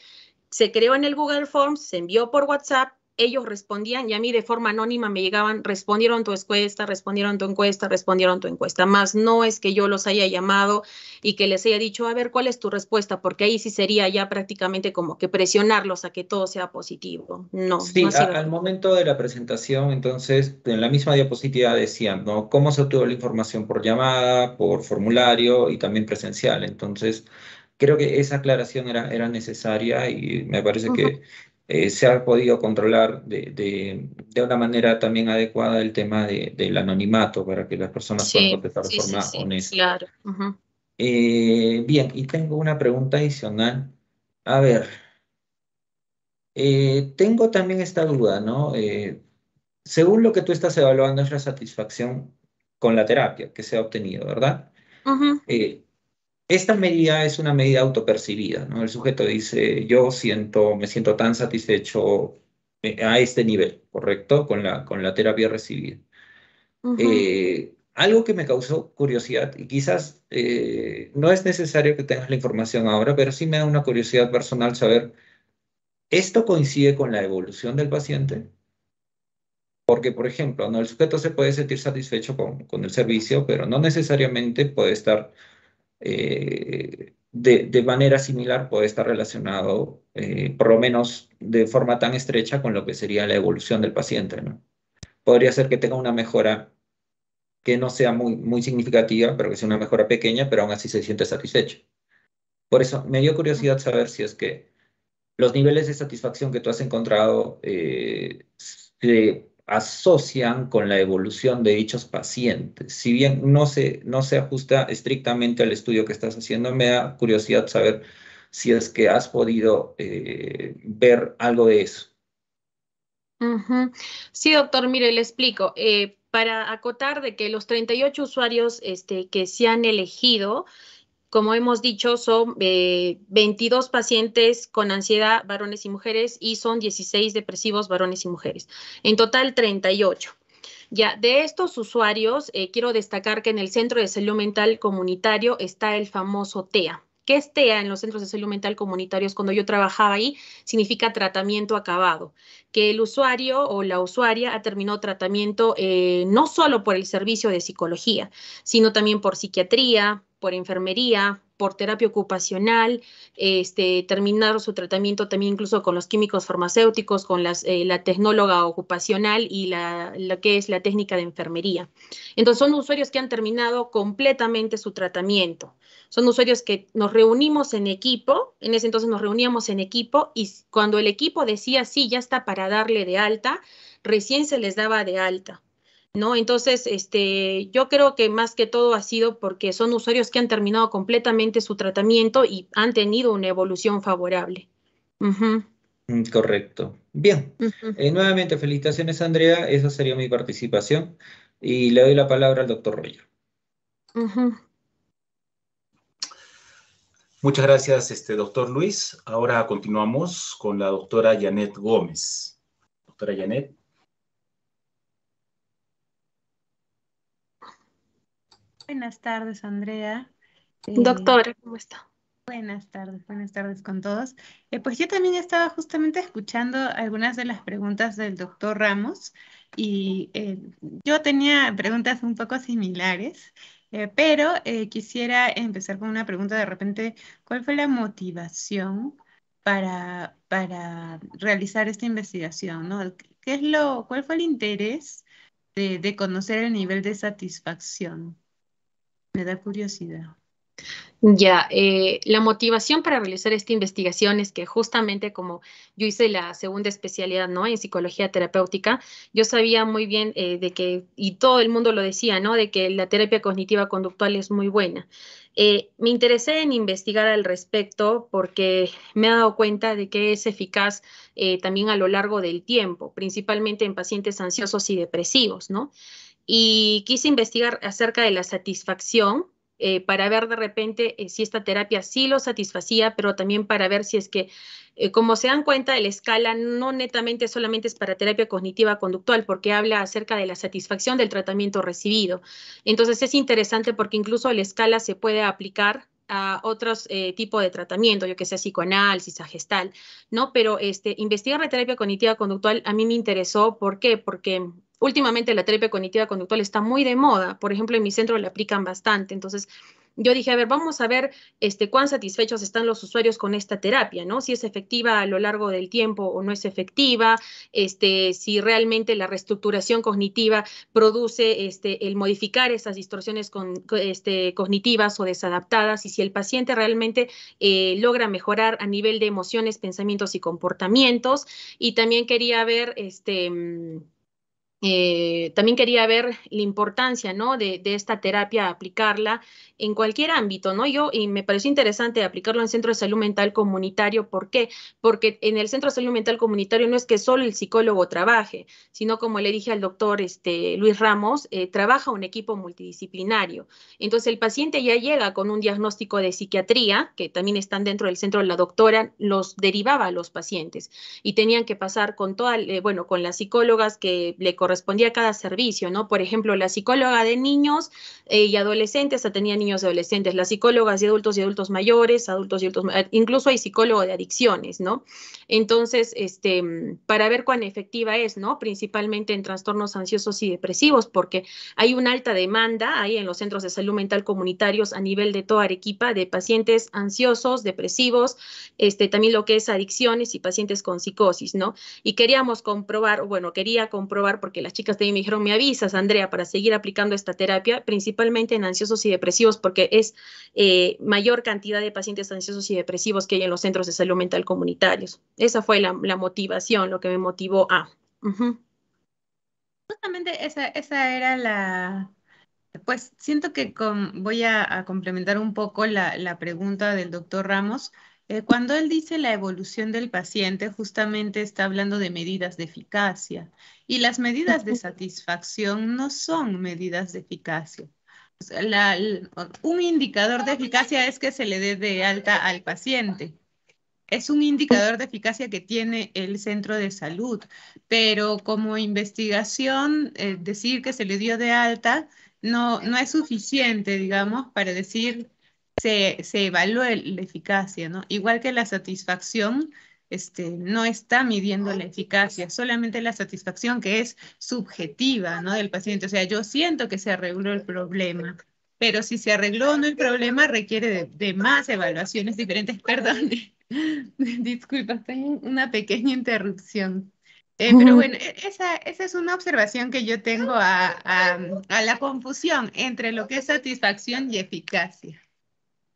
Se creó en el Google Forms, se envió por WhatsApp ellos respondían y a mí de forma anónima me llegaban, respondieron tu encuesta, respondieron tu encuesta, respondieron tu encuesta, más no es que yo los haya llamado y que les haya dicho, a ver, ¿cuál es tu respuesta? Porque ahí sí sería ya prácticamente como que presionarlos a que todo sea positivo. No. Sí, al momento de la presentación, entonces, en la misma diapositiva decían, ¿no? ¿Cómo se obtuvo la información por llamada, por formulario y también presencial? Entonces, creo que esa aclaración era, era necesaria y me parece que eh, se ha podido controlar de, una manera también adecuada el tema de, del anonimato para que las personas puedan contestar de sí, forma sí, Claro. Eh, bien, y tengo una pregunta adicional. A ver, eh, tengo también esta duda, ¿no? según lo que tú estás evaluando es la satisfacción con la terapia que se ha obtenido, ¿verdad? Esta medida es una medida autopercibida, ¿no? El sujeto dice, yo siento, me siento tan satisfecho eh, a este nivel, ¿correcto? Con la, con la terapia recibida. Eh, algo que me causó curiosidad, y quizás eh, no es necesario que tengas la información ahora, pero sí me da una curiosidad personal saber, ¿esto coincide con la evolución del paciente? Porque, por ejemplo, ¿no? el sujeto se puede sentir satisfecho con, con el servicio, pero no necesariamente puede estar eh, de, manera similar puede estar relacionado, eh, por lo menos de forma tan estrecha, con lo que sería la evolución del paciente. ¿no? Podría ser que tenga una mejora que no sea muy, muy significativa, pero que sea una mejora pequeña, pero aún así se siente satisfecho. Por eso me dio curiosidad saber si es que los niveles de satisfacción que tú has encontrado eh, asocian con la evolución de dichos pacientes. Si bien no se, no se ajusta estrictamente al estudio que estás haciendo, me da curiosidad saber si es que has podido eh, ver algo de eso. Sí, doctor, mire, le explico. Eh, para acotar de que los 38 usuarios este, que se han elegido, como hemos dicho, son 22 eh, pacientes con ansiedad, varones y mujeres, y son 16 depresivos, varones y mujeres. En total, 38. Ya, de estos usuarios, eh, quiero destacar que en el Centro de Salud Mental Comunitario está el famoso TEA. ¿Qué es TEA en los centros de salud mental comunitarios? Cuando yo trabajaba ahí, significa tratamiento acabado, que el usuario o la usuaria ha terminado tratamiento eh, no solo por el servicio de psicología, sino también por psiquiatría, por enfermería, por terapia ocupacional, este, terminar su tratamiento también incluso con los químicos farmacéuticos, con las, eh, la tecnóloga ocupacional y la, que es la técnica de enfermería. Entonces son usuarios que han terminado completamente su tratamiento. Son usuarios que nos reunimos en equipo, en ese entonces nos reuníamos en equipo y cuando el equipo decía, sí, ya está para darle de alta, recién se les daba de alta. ¿no? Entonces, este, yo creo que más que todo ha sido porque son usuarios que han terminado completamente su tratamiento y han tenido una evolución favorable. Mm, correcto. Bien. Eh, nuevamente, felicitaciones, Andrea. Esa sería mi participación. Y le doy la palabra al doctor Royo. Muchas gracias, este, doctor Luis. Ahora continuamos con la doctora Janet Gómez. Doctora Janet. Buenas tardes, Andrea. Doctora, eh, ¿cómo está? Buenas tardes, buenas tardes con todos. Eh, pues yo también estaba justamente escuchando algunas de las preguntas del doctor Ramos y eh, yo tenía preguntas un poco similares. pero quisiera empezar con una pregunta de repente, ¿cuál fue la motivación para, para realizar esta investigación? ¿Qué es lo, ¿Cuál fue el interés de, de, conocer el nivel de satisfacción me da curiosidad. Ya, eh, la motivación para realizar esta investigación es que justamente como yo hice la segunda especialidad, ¿no? En psicología terapéutica, yo sabía muy bien eh, de que, y todo el mundo lo decía, ¿no? De que la terapia cognitiva conductual es muy buena. Eh, me interesé en investigar al respecto porque me he dado cuenta de que es eficaz también a lo largo del tiempo, principalmente en pacientes ansiosos y depresivos, ¿no? y quise investigar acerca de la satisfacción eh, para ver de repente eh, si esta terapia sí lo satisfacía, pero también para ver si es que, eh, como se dan cuenta de la escala, no netamente solamente es para terapia cognitiva conductual, porque habla acerca de la satisfacción del tratamiento recibido. Entonces es interesante porque incluso la escala se puede aplicar a otros tipos de tratamiento, yo que sé, psicoanálisis, a gestal, ¿no? Pero este, investigar la terapia cognitiva conductual a mí me interesó, ¿por qué? Porque últimamente la terapia cognitiva conductual está muy de moda, por ejemplo, en mi centro la aplican bastante, entonces yo dije, a ver, vamos a ver este, cuán satisfechos están los usuarios con esta terapia, ¿no? Si es efectiva a lo largo del tiempo o no es efectiva, este, si realmente la reestructuración cognitiva produce este, el modificar esas distorsiones este, cognitivas o desadaptadas y si el paciente realmente eh, logra mejorar a nivel de emociones, pensamientos y comportamientos. Y también quería ver, este mm, eh, también quería ver la importancia ¿no? de, esta terapia, aplicarla en cualquier ámbito, ¿no? Yo, y me pareció interesante aplicarlo en el centro de salud mental comunitario, ¿por qué? Porque en el centro de salud mental comunitario no es que solo el psicólogo trabaje, sino como le dije al doctor este, Luis Ramos, eh, trabaja un equipo multidisciplinario. Entonces el paciente ya llega con un diagnóstico de psiquiatría, que también están dentro del centro de la doctora, los derivaba a los pacientes y tenían que pasar con toda, eh, bueno, con las psicólogas que le correspondían respondía a cada servicio, ¿no? Por ejemplo, la psicóloga de niños eh, y adolescentes tenía niños y adolescentes, las psicólogas de adultos y adultos mayores, adultos y adultos, incluso hay psicólogo de adicciones, ¿no? Entonces, este, para ver cuán efectiva es, ¿no? Principalmente en trastornos ansiosos y depresivos, porque hay una alta demanda ahí en los centros de salud mental comunitarios a nivel de toda Arequipa de pacientes ansiosos, depresivos, este, también lo que es adicciones y pacientes con psicosis, ¿no? Y queríamos comprobar, bueno, quería comprobar porque las chicas de me dijeron, me avisas, Andrea, para seguir aplicando esta terapia, principalmente en ansiosos y depresivos, porque es eh, mayor cantidad de pacientes ansiosos y depresivos que hay en los centros de salud mental comunitarios. Esa fue la, motivación, lo que me motivó a. Justamente esa, era la, pues siento que voy a, complementar un poco la, pregunta del doctor Ramos, eh, cuando él dice la evolución del paciente, justamente está hablando de medidas de eficacia y las medidas de satisfacción no son medidas de eficacia. un indicador de eficacia es que se le dé de alta al paciente es un indicador de eficacia que tiene el centro de salud, pero como investigación, eh, decir que se le dio de alta no, no es suficiente, digamos, para decir se, se la eficacia, ¿no? Igual que la satisfacción, este, no está midiendo la eficacia, solamente la satisfacción que es subjetiva, ¿no? Del paciente. O sea, yo siento que se arregló el problema, pero si se arregló o no el problema requiere de, más evaluaciones diferentes. Perdón, disculpa, tengo una pequeña interrupción. Eh, pero bueno, e, esa, es una observación que yo tengo a, a la confusión entre lo que es satisfacción y eficacia.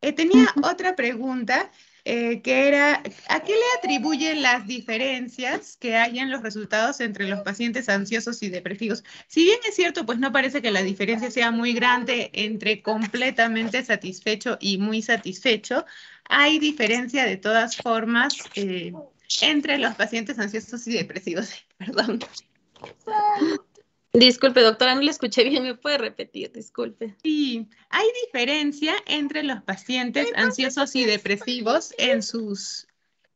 Eh, tenía otra pregunta eh, que era, ¿a qué le atribuyen las diferencias que hay en los resultados entre los pacientes ansiosos y depresivos? Si bien es cierto, pues no parece que la diferencia sea muy grande entre completamente satisfecho y muy satisfecho, hay diferencia de todas formas eh, entre los pacientes ansiosos y depresivos. Perdón. Disculpe, doctora, no le escuché bien, me puede repetir, disculpe. Sí, hay diferencia entre los pacientes ansiosos y depresivos en sus,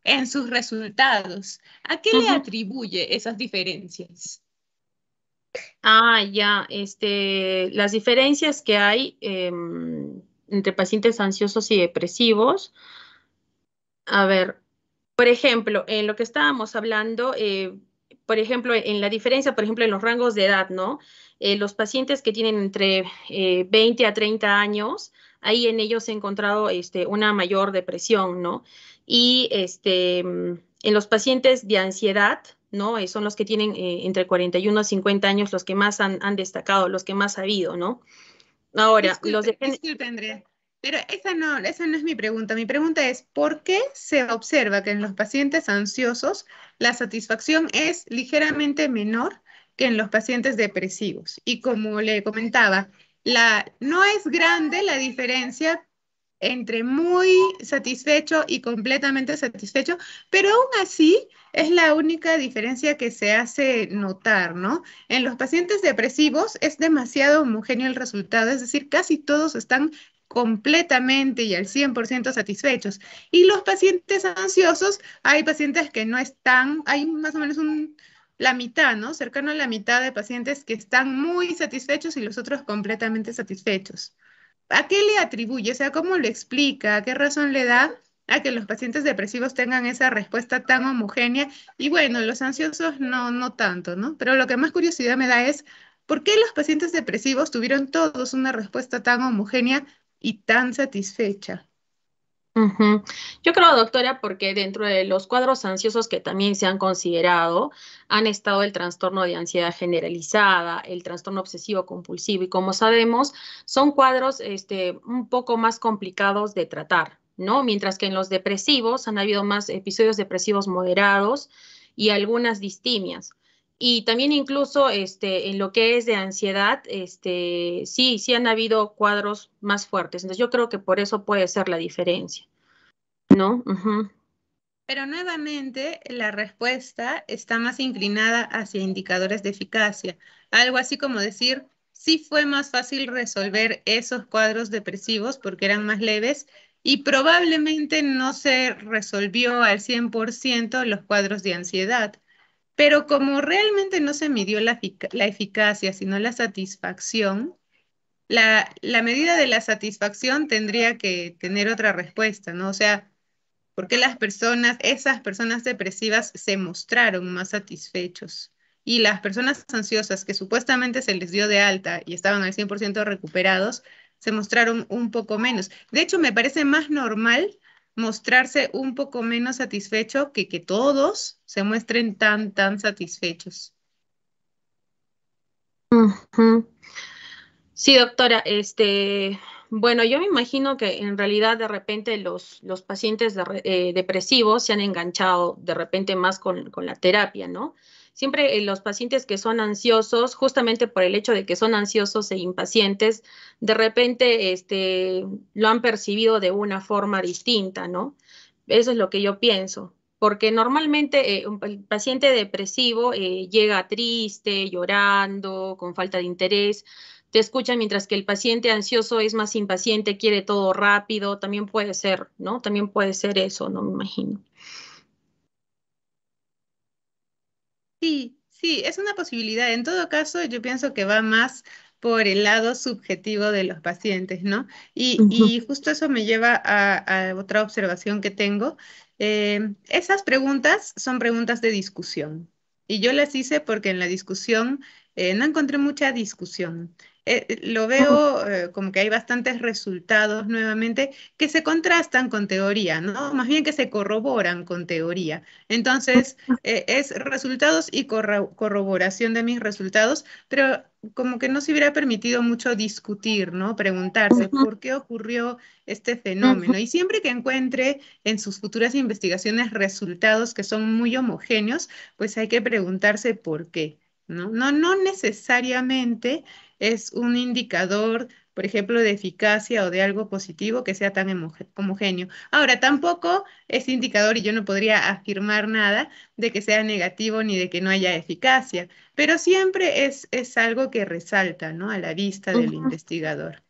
en sus resultados. ¿A qué le atribuye esas diferencias? Ah, ya, este, las diferencias que hay em, entre pacientes ansiosos y depresivos. A ver, por ejemplo, en lo que estábamos hablando, eh, por ejemplo, en la diferencia, por ejemplo, en los rangos de edad, ¿no? Eh, los pacientes que tienen entre 20 eh, a 30 años, ahí en ellos he encontrado este, una mayor depresión, ¿no? Y este, mm, en los pacientes de ansiedad, ¿no? Eh, son los que tienen entre 41 a 50 años los que más han, destacado, los que más ha habido, ¿no? Ahora, los de... Disculpe, pero esa no, esa no es mi pregunta. Mi pregunta es, ¿por qué se observa que en los pacientes ansiosos la satisfacción es ligeramente menor que en los pacientes depresivos? Y como le comentaba, la, no es grande la diferencia entre muy satisfecho y completamente satisfecho, pero aún así es la única diferencia que se hace notar, ¿no? En los pacientes depresivos es demasiado homogéneo el resultado, es decir, casi todos están completamente y al 100% satisfechos. Y los pacientes ansiosos, hay pacientes que no están, hay más o menos un, la mitad, ¿no? Cercano a la mitad de pacientes que están muy satisfechos y los otros completamente satisfechos. ¿A qué le atribuye? O sea, ¿cómo lo explica? qué razón le da a que los pacientes depresivos tengan esa respuesta tan homogénea? Y bueno, los ansiosos no, no tanto, ¿no? Pero lo que más curiosidad me da es, ¿por qué los pacientes depresivos tuvieron todos una respuesta tan homogénea y tan satisfecha. Yo creo, doctora, porque dentro de los cuadros ansiosos que también se han considerado, han estado el trastorno de ansiedad generalizada, el trastorno obsesivo compulsivo y como sabemos, son cuadros este, un poco más complicados de tratar, ¿no? Mientras que en los depresivos han habido más episodios depresivos moderados y algunas distimias. Y también incluso este, en lo que es de ansiedad, este, sí, sí han habido cuadros más fuertes. Entonces yo creo que por eso puede ser la diferencia, ¿no? Pero nuevamente la respuesta está más inclinada hacia indicadores de eficacia, algo así como decir, sí fue más fácil resolver esos cuadros depresivos porque eran más leves y probablemente no se resolvió al 100% los cuadros de ansiedad pero como realmente no se midió la, eficacia, sino la satisfacción, la, medida de la satisfacción tendría que tener otra respuesta, ¿no? O sea, ¿por qué las personas, esas personas depresivas se mostraron más satisfechos? Y las personas ansiosas que supuestamente se les dio de alta y estaban al 100% recuperados, se mostraron un poco menos. De hecho, me parece más normal mostrarse un poco menos satisfecho que que todos se muestren tan, tan satisfechos. Sí, doctora, este, bueno, yo me imagino que en realidad de repente los, pacientes eh, depresivos se han enganchado de repente más con, con la terapia, ¿no? Siempre eh, los pacientes que son ansiosos, justamente por el hecho de que son ansiosos e impacientes, de repente este, lo han percibido de una forma distinta, ¿no? Eso es lo que yo pienso porque normalmente eh, el paciente depresivo eh, llega triste, llorando, con falta de interés, te escucha mientras que el paciente ansioso es más impaciente, quiere todo rápido, también puede ser, ¿no? También puede ser eso, no me imagino. Sí, sí, es una posibilidad. En todo caso, yo pienso que va más por el lado subjetivo de los pacientes, ¿no? Y, justo eso me lleva a, otra observación que tengo. Eh, esas preguntas son preguntas de discusión. Y yo las hice porque en la discusión eh, no encontré mucha discusión. Eh, lo veo eh, como que hay bastantes resultados nuevamente que se contrastan con teoría, ¿no? Más bien que se corroboran con teoría. Entonces, eh, es resultados y corroboración de mis resultados, pero como que no se hubiera permitido mucho discutir, ¿no? Preguntarse por qué ocurrió este fenómeno. Y siempre que encuentre en sus futuras investigaciones resultados que son muy homogéneos, pues hay que preguntarse por qué, ¿no? No, no necesariamente es un indicador, por ejemplo, de eficacia o de algo positivo que sea tan homogéneo. Ahora, tampoco es indicador, y yo no podría afirmar nada, de que sea negativo ni de que no haya eficacia, pero siempre es, es algo que resalta ¿no? a la vista del investigador.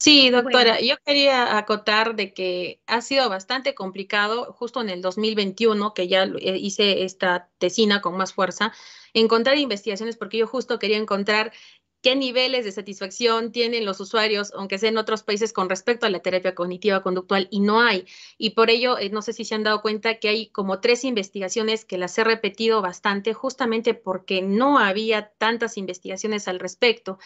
Sí, doctora, yo quería acotar de que ha sido bastante complicado, justo en el 2021, que ya eh, hice esta tesina con más fuerza, encontrar investigaciones, porque yo justo quería encontrar qué niveles de satisfacción tienen los usuarios, aunque sea en otros países, con respecto a la terapia cognitiva conductual, y no hay. Y por ello, eh, no sé si se han dado cuenta que hay como tres investigaciones que las he repetido bastante, justamente porque no había tantas investigaciones al respecto.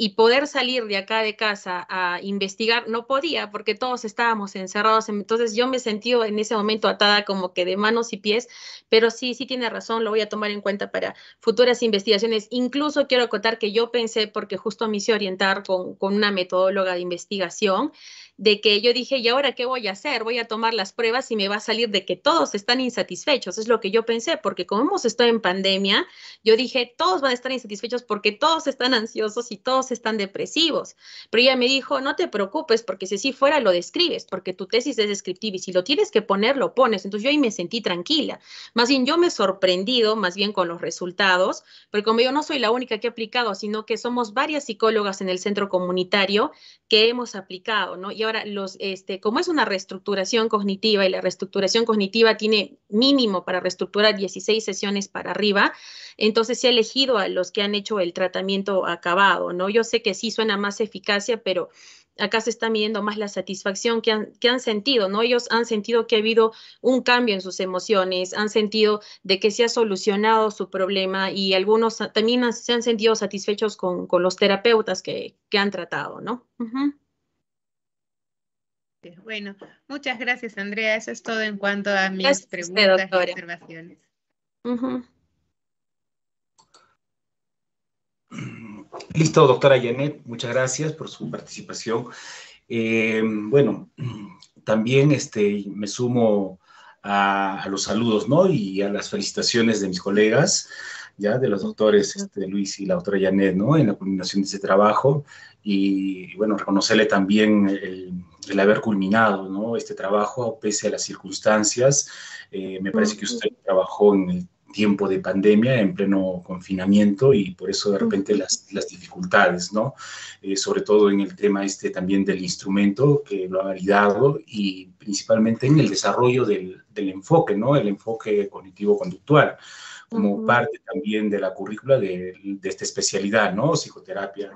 Y poder salir de acá de casa a investigar no podía, porque todos estábamos encerrados. Entonces yo me sentí en ese momento atada como que de manos y pies, pero sí, sí tiene razón, lo voy a tomar en cuenta para futuras investigaciones. Incluso quiero acotar que yo pensé porque justo me hice orientar con, con una metodóloga de investigación, de que yo dije, ¿y ahora qué voy a hacer? Voy a tomar las pruebas y me va a salir de que todos están insatisfechos. Es lo que yo pensé, porque como hemos estado en pandemia, yo dije, todos van a estar insatisfechos porque todos están ansiosos y todos están depresivos. Pero ella me dijo, no te preocupes, porque si así fuera lo describes, porque tu tesis es descriptiva y si lo tienes que poner, lo pones. Entonces yo ahí me sentí tranquila. Más bien, yo me he sorprendido, más bien con los resultados, porque como yo no soy la única que ha aplicado, sino que son somos varias psicólogas en el centro comunitario que hemos aplicado, ¿no? Y ahora, los, este, como es una reestructuración cognitiva y la reestructuración cognitiva tiene mínimo para reestructurar 16 sesiones para arriba, entonces se ha elegido a los que han hecho el tratamiento acabado, ¿no? Yo sé que sí suena más eficacia, pero acá se está midiendo más la satisfacción que han, sentido, ¿no? Ellos han sentido que ha habido un cambio en sus emociones, han sentido de que se ha solucionado su problema y algunos también se han sentido satisfechos con, los terapeutas que, han tratado, ¿no? Bueno, muchas gracias Andrea, eso es todo en cuanto a mis preguntas y observaciones. Listo, doctora Janet, muchas gracias por su participación. Eh, bueno, también este, me sumo a, los saludos ¿no? y a las felicitaciones de mis colegas, ya de los doctores este, Luis y la doctora Janet, ¿no? en la culminación de ese trabajo y bueno, reconocerle también el, haber culminado ¿no? este trabajo pese a las circunstancias. Eh, me parece que usted trabajó en el tiempo de pandemia, en pleno confinamiento y por eso de repente las, las dificultades, ¿no? Eh, sobre todo en el tema este también del instrumento que lo ha validado y principalmente en el desarrollo del, enfoque, ¿no? El enfoque cognitivo-conductual como parte también de la currícula de, de esta especialidad, ¿no? Psicoterapia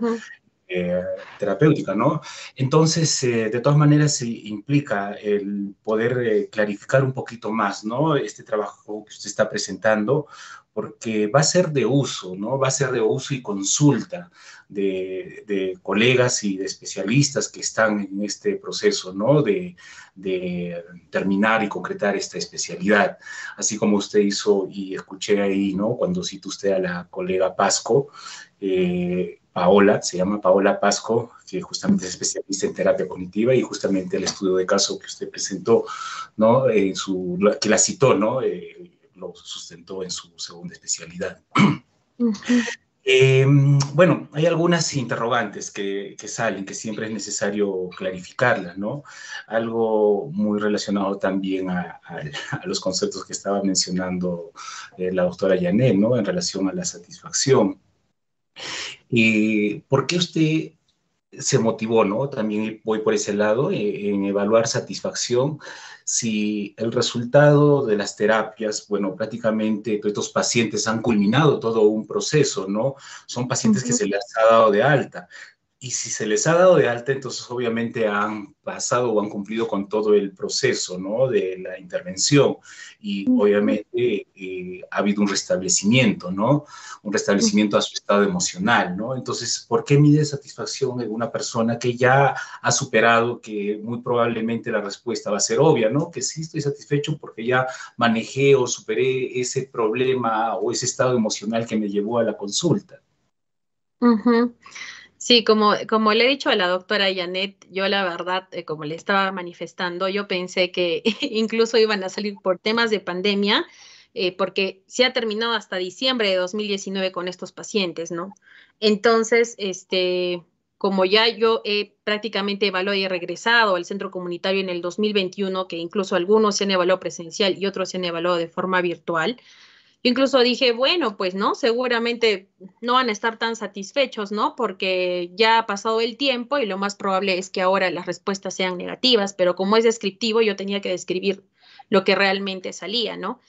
eh, terapéutica, ¿no? Entonces, eh, de todas maneras, se implica el poder eh, clarificar un poquito más, ¿no? Este trabajo que usted está presentando, porque va a ser de uso, ¿no? Va a ser de uso y consulta de, de colegas y de especialistas que están en este proceso, ¿no? De, de, terminar y concretar esta especialidad, así como usted hizo y escuché ahí, ¿no? Cuando cita usted a la colega Pasco, eh, Paola, se llama Paola Pasco, que justamente es especialista en terapia cognitiva y justamente el estudio de caso que usted presentó, ¿no? En eh, su, que la citó, ¿no? Eh, lo sustentó en su segunda especialidad. Eh, bueno, hay algunas interrogantes que, salen, que siempre es necesario clarificarlas, ¿no? Algo muy relacionado también a, los conceptos que estaba mencionando la doctora Yanet, ¿no? En relación a la satisfacción. Y eh, ¿Por qué usted se motivó, ¿no? También voy por ese lado, eh, en evaluar satisfacción, si el resultado de las terapias, bueno, prácticamente estos pacientes han culminado todo un proceso, ¿no? Son pacientes que se les ha dado de alta, y si se les ha dado de alta, entonces obviamente han pasado o han cumplido con todo el proceso ¿no? de la intervención. Y obviamente eh, ha habido un restablecimiento, ¿no? Un restablecimiento a su estado emocional, ¿no? Entonces, ¿por qué mide satisfacción en una persona que ya ha superado, que muy probablemente la respuesta va a ser obvia, ¿no? Que sí estoy satisfecho porque ya manejé o superé ese problema o ese estado emocional que me llevó a la consulta. Sí, como, como le he dicho a la doctora Janet, yo la verdad, eh, como le estaba manifestando, yo pensé que incluso iban a salir por temas de pandemia, eh, porque se ha terminado hasta diciembre de 2019 con estos pacientes, ¿no? Entonces, este, como ya yo he prácticamente evaluado y he regresado al centro comunitario en el 2021, que incluso algunos se han evaluado presencial y otros se han evaluado de forma virtual, incluso dije, bueno, pues no, seguramente no van a estar tan satisfechos, ¿no? Porque ya ha pasado el tiempo y lo más probable es que ahora las respuestas sean negativas, pero como es descriptivo, yo tenía que describir lo que realmente salía, ¿no?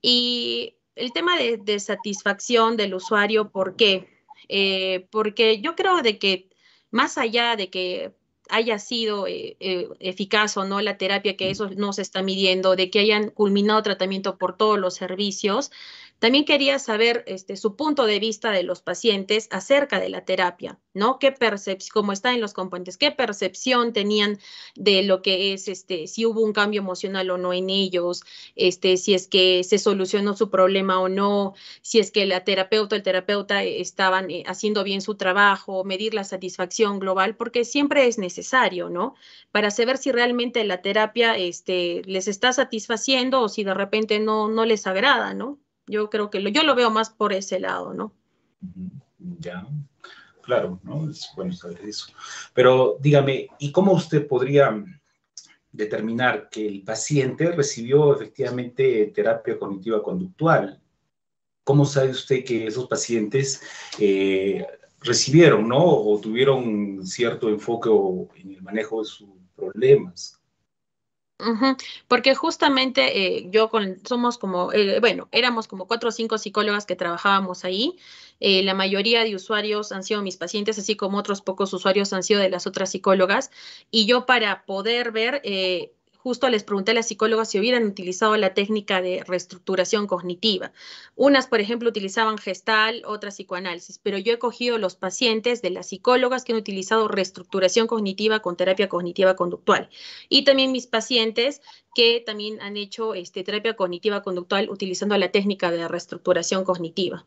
Y el tema de, satisfacción del usuario, ¿por qué? Eh, porque yo creo de que más allá de que haya sido eh, eh, eficaz o no la terapia, que eso no se está midiendo, de que hayan culminado tratamiento por todos los servicios. También quería saber este, su punto de vista de los pacientes acerca de la terapia, ¿no? ¿Qué percepción, cómo está en los componentes, qué percepción tenían de lo que es, este, si hubo un cambio emocional o no en ellos, este, si es que se solucionó su problema o no, si es que la terapeuta o el terapeuta eh, estaban haciendo bien su trabajo, medir la satisfacción global, porque siempre es necesario necesario, ¿no? Para saber si realmente la terapia este, les está satisfaciendo o si de repente no, no les agrada, ¿no? Yo creo que lo, yo lo veo más por ese lado, ¿no? Ya, claro, ¿no? Es bueno saber eso. Pero dígame, ¿y cómo usted podría determinar que el paciente recibió efectivamente terapia cognitiva conductual? ¿Cómo sabe usted que esos pacientes eh, recibieron, ¿no? O tuvieron cierto enfoque en el manejo de sus problemas. Porque justamente eh, yo con, somos como, eh, bueno, éramos como cuatro o cinco psicólogas que trabajábamos ahí. Eh, la mayoría de usuarios han sido mis pacientes, así como otros pocos usuarios han sido de las otras psicólogas. Y yo para poder ver justo les pregunté a las psicólogas si hubieran utilizado la técnica de reestructuración cognitiva. Unas, por ejemplo, utilizaban gestal, otras psicoanálisis, pero yo he cogido los pacientes de las psicólogas que han utilizado reestructuración cognitiva con terapia cognitiva conductual. Y también mis pacientes que también han hecho este, terapia cognitiva conductual utilizando la técnica de reestructuración cognitiva.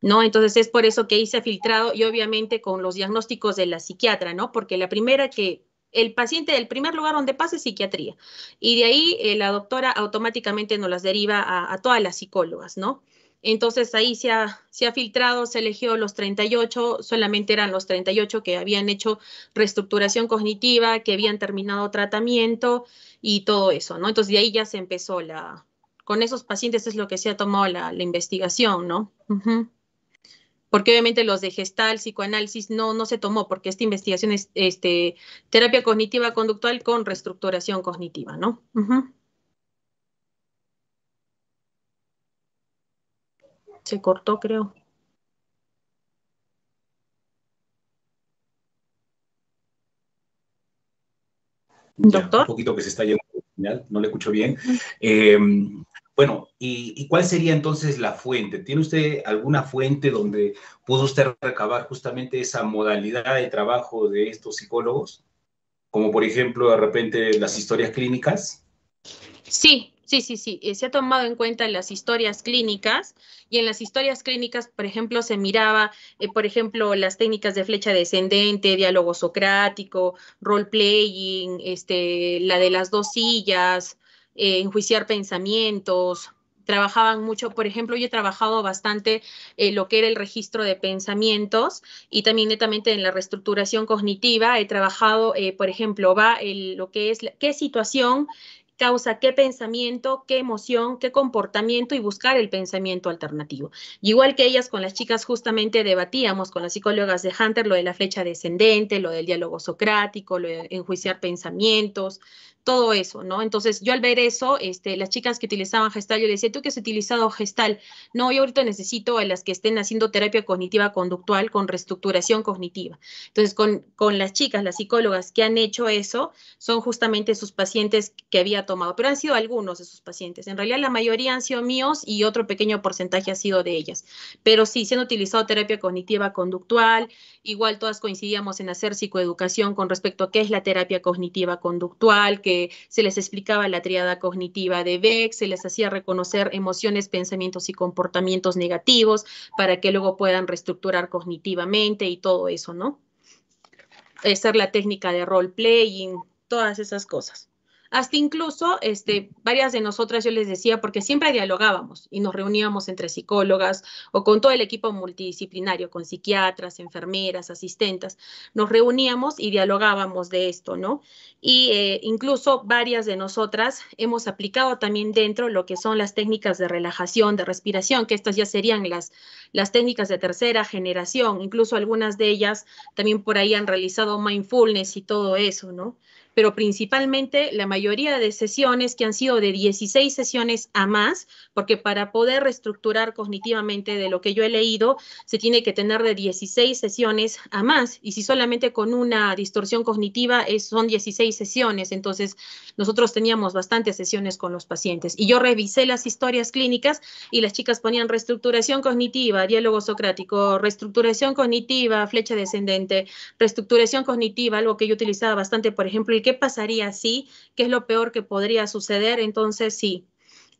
¿no? Entonces es por eso que hice filtrado y obviamente con los diagnósticos de la psiquiatra, ¿no? Porque la primera que el paciente, del primer lugar donde pase es psiquiatría. Y de ahí eh, la doctora automáticamente nos las deriva a, todas las psicólogas, ¿no? Entonces ahí se ha, se ha, filtrado, se eligió los 38, solamente eran los 38 que habían hecho reestructuración cognitiva, que habían terminado tratamiento y todo eso, ¿no? Entonces de ahí ya se empezó la, con esos pacientes es lo que se ha tomado la, investigación, ¿no? porque obviamente los de gestal, psicoanálisis, no, no se tomó, porque esta investigación es este, terapia cognitiva conductual con reestructuración cognitiva, ¿no? Se cortó, creo. Doctor. un poquito que se está yendo no le escucho bien. Em, bueno, ¿y, ¿y, cuál sería entonces la fuente? ¿Tiene usted alguna fuente donde pudo usted recabar justamente esa modalidad de trabajo de estos psicólogos? Como por ejemplo, de repente, las historias clínicas. Sí, Sí, sí, sí. Eh, se ha tomado en cuenta en las historias clínicas y en las historias clínicas, por ejemplo, se miraba, eh, por ejemplo, las técnicas de flecha descendente, diálogo socrático, role playing, este, la de las dos sillas, eh, enjuiciar pensamientos. Trabajaban mucho, por ejemplo, yo he trabajado bastante lo que era el registro de pensamientos y también netamente en la reestructuración cognitiva. He trabajado, por ejemplo, va el, lo que es, qué situación causa qué pensamiento, qué emoción, qué comportamiento y buscar el pensamiento alternativo. igual que ellas con las chicas justamente debatíamos con las psicólogas de Hunter lo de la flecha descendente, lo del diálogo socrático, lo de enjuiciar pensamientos, todo eso, ¿no? Entonces, yo al ver eso, este, las chicas que utilizaban gestal, yo les decía, ¿tú que has utilizado gestal? No, yo ahorita necesito a las que estén haciendo terapia cognitiva conductual con reestructuración cognitiva. Entonces, con, las chicas, las psicólogas que han hecho eso, son justamente sus pacientes que había tomado, pero han sido algunos de sus pacientes. En realidad, la mayoría han sido míos y otro pequeño porcentaje ha sido de ellas. Pero sí, se han utilizado terapia cognitiva conductual, igual todas coincidíamos en hacer psicoeducación con respecto a qué es la terapia cognitiva conductual, qué se les explicaba la triada cognitiva de Beck, se les hacía reconocer emociones, pensamientos y comportamientos negativos para que luego puedan reestructurar cognitivamente y todo eso, ¿no? Esa la técnica de role playing, todas esas cosas. Hasta incluso, este, varias de nosotras yo les decía, porque siempre dialogábamos y nos reuníamos entre psicólogas o con todo el equipo multidisciplinario, con psiquiatras, enfermeras, asistentes, nos reuníamos y dialogábamos de esto, ¿no? Y eh, incluso varias de nosotras hemos aplicado también dentro lo que son las técnicas de relajación, de respiración, que estas ya serían las, las técnicas de tercera generación, incluso algunas de ellas también por ahí han realizado mindfulness y todo eso, ¿no? pero principalmente la mayoría de sesiones que han sido de 16 sesiones a más, porque para poder reestructurar cognitivamente de lo que yo he leído, se tiene que tener de 16 sesiones a más. Y si solamente con una distorsión cognitiva es, son 16 sesiones, entonces nosotros teníamos bastantes sesiones con los pacientes. Y yo revisé las historias clínicas y las chicas ponían reestructuración cognitiva, diálogo socrático, reestructuración cognitiva, flecha descendente, reestructuración cognitiva, algo que yo utilizaba bastante, por ejemplo, el ¿Qué pasaría si? ¿Qué es lo peor que podría suceder? Entonces, sí.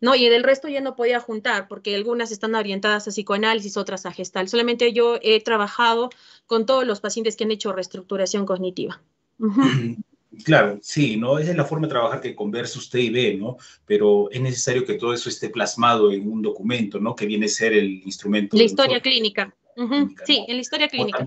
¿No? Y del resto ya no podía juntar, porque algunas están orientadas a psicoanálisis, otras a gestal. Solamente yo he trabajado con todos los pacientes que han hecho reestructuración cognitiva. Claro, sí, ¿no? Esa es la forma de trabajar que conversa usted y ve, ¿no? Pero es necesario que todo eso esté plasmado en un documento, ¿no? Que viene a ser el instrumento. La historia clínica. Sí, en la historia clínica.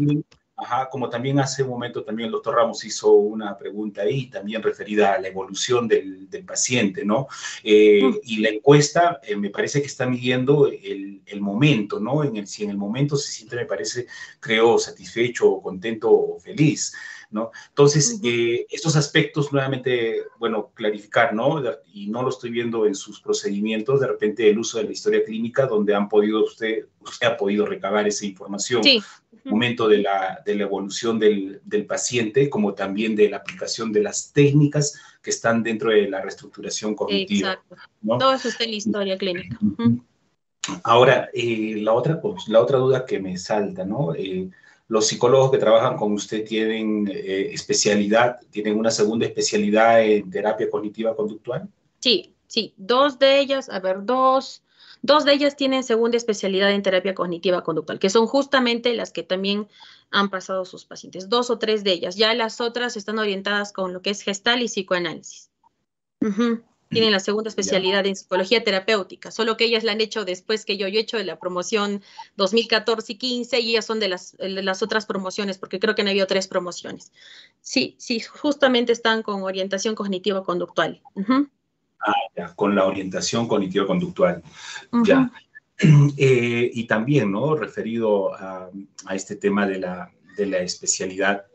Ajá, como también hace un momento también el doctor Ramos hizo una pregunta ahí, también referida a la evolución del, paciente, ¿no? Eh, mm. Y la encuesta eh, me parece que está midiendo el, momento, ¿no? En el, si en el momento se siente, me parece, creo, satisfecho, contento o feliz. ¿No? Entonces, eh, estos aspectos nuevamente, bueno, clarificar, ¿no? Y no lo estoy viendo en sus procedimientos, de repente el uso de la historia clínica, donde han podido usted, usted ha podido recabar esa información, sí momento de la, evolución del, paciente, como también de la aplicación de las técnicas que están dentro de la reestructuración cognitiva. Exacto. Todo eso está en la historia clínica. Ahora, eh, la, otra, pues, la otra duda que me salta, ¿no? Eh, los psicólogos que trabajan con usted tienen eh, especialidad, tienen una segunda especialidad en terapia cognitiva conductual. Sí, sí, dos de ellas, a ver, dos, Dos de ellas tienen segunda especialidad en terapia cognitiva conductual, que son justamente las que también han pasado sus pacientes, dos o tres de ellas. Ya las otras están orientadas con lo que es gestal y psicoanálisis. Tienen la segunda especialidad en psicología terapéutica, solo que ellas la han hecho después que yo. Yo he hecho de la promoción 2014 y 15 y ellas son de las, las otras promociones, porque creo que no habido tres promociones. Sí, sí, justamente están con orientación cognitiva conductual Ah, ya, con la orientación cognitiva conductual Ya. Eh, y también, ¿no? Referido a, este tema de la, de la, especialidad,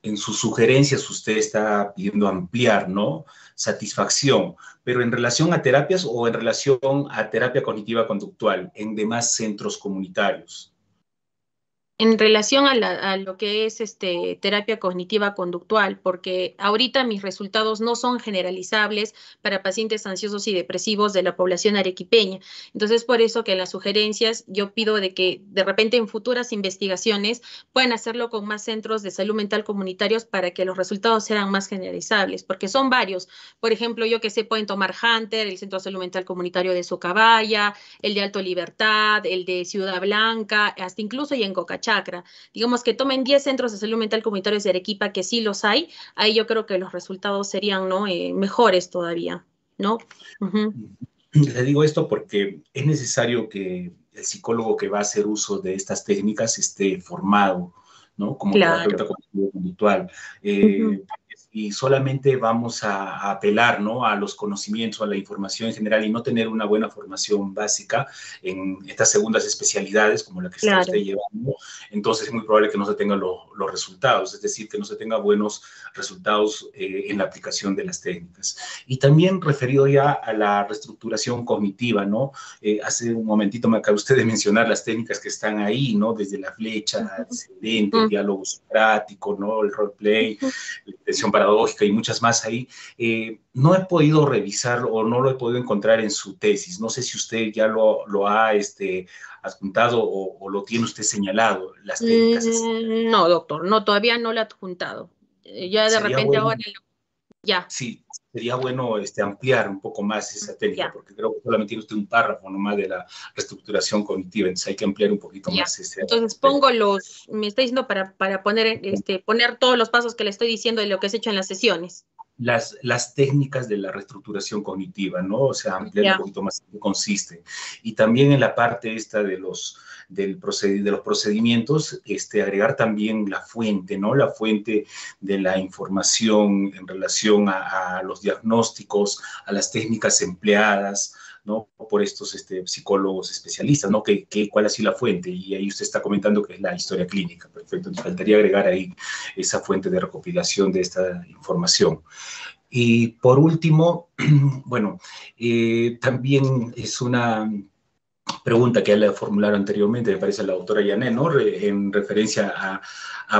en sus sugerencias usted está pidiendo ampliar, ¿no? Satisfacción, pero en relación a terapias o en relación a terapia cognitiva conductual en demás centros comunitarios en relación a, lo que es este, terapia cognitiva conductual, porque ahorita mis resultados no son generalizables para pacientes ansiosos y depresivos de la población arequipeña. Entonces, por eso que en las sugerencias yo pido de que de repente en futuras investigaciones puedan hacerlo con más centros de salud mental comunitarios para que los resultados sean más generalizables, porque son varios. Por ejemplo, yo que sé, pueden tomar Hunter, el Centro de Salud Mental Comunitario de Socabaya, el de Alto Libertad, el de Ciudad Blanca, hasta incluso y en Cocachá Digamos que tomen 10 centros de salud mental comunitarios de Arequipa, que sí los hay, ahí yo creo que los resultados serían ¿no? Eh, mejores todavía, ¿no? Mm-hmm. Le digo esto porque es necesario que el psicólogo que va a hacer uso de estas técnicas esté formado, ¿no? Como la terapeuta y solamente vamos a, apelar ¿no? a los conocimientos, a la información en general y no tener una buena formación básica en estas segundas especialidades como la que claro. llevando, entonces es muy probable que no se tengan los resultados, es decir, que no se tengan buenos resultados eh, en la aplicación de las técnicas. Y también referido ya a la reestructuración cognitiva, ¿no? Eh, hace un momentito me acaba usted de mencionar las técnicas que están ahí, ¿no? Desde la flecha, el diálogo socrático, ¿no? El roleplay, play, -huh. la paradójica y muchas más ahí, eh, no he podido revisar o no lo he podido encontrar en su tesis. No sé si usted ya lo, lo ha este, adjuntado o, lo tiene usted señalado, las técnicas. Mm, no, doctor, no, todavía no lo ha adjuntado. Eh, ya de repente ahora Sí, sería bueno este, ampliar un poco más esa técnica, porque creo que solamente tiene usted un párrafo nomás de la reestructuración cognitiva, entonces hay que ampliar un poquito más ese. Entonces pongo los, me está diciendo para, para poner, este, poner todos los pasos que le estoy diciendo de lo que has hecho en las sesiones las, técnicas de la reestructuración cognitiva, ¿no? O sea, ampliar un poquito más en qué consiste. Y también en la parte esta de los, de los procedimientos, este, agregar también la fuente, ¿no? La fuente de la información en relación a los diagnósticos, a las técnicas empleadas, por estos este, psicólogos especialistas, ¿no? cuál ha sido la fuente? Y ahí usted está comentando que es la historia clínica, perfecto. Nos faltaría agregar ahí esa fuente de recopilación de esta información. Y por último, bueno, eh, también es una pregunta que le formularon anteriormente, me parece, la doctora Yané, ¿no? en referencia a,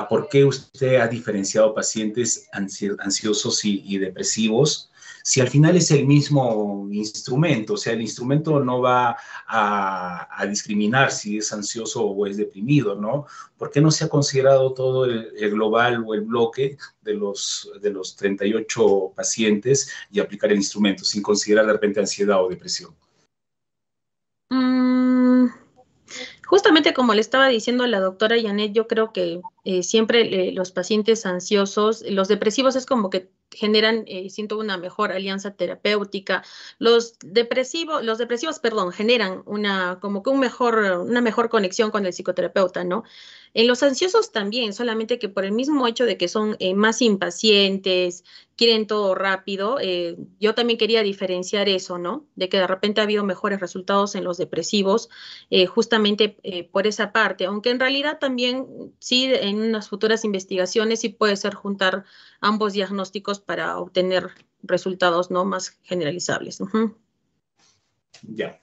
por qué usted ha diferenciado pacientes ansiosos y depresivos si al final es el mismo instrumento, o sea, el instrumento no va a, discriminar si es ansioso o es deprimido, ¿no? ¿Por qué no se ha considerado todo el, global o el bloque de los, de los 38 pacientes y aplicar el instrumento sin considerar de repente ansiedad o depresión? Mm, justamente como le estaba diciendo a la doctora Janet, yo creo que eh, siempre eh, los pacientes ansiosos, los depresivos es como que generan, eh, siento, una mejor alianza terapéutica. Los depresivos, los depresivos, perdón, generan una, como que un mejor, una mejor conexión con el psicoterapeuta, ¿no? En los ansiosos también, solamente que por el mismo hecho de que son eh, más impacientes, quieren todo rápido, eh, yo también quería diferenciar eso, ¿no? De que de repente ha habido mejores resultados en los depresivos, justamente por esa parte, aunque en realidad también sí, en unas futuras investigaciones sí puede ser juntar ambos diagnósticos para obtener resultados no más generalizables. Ya.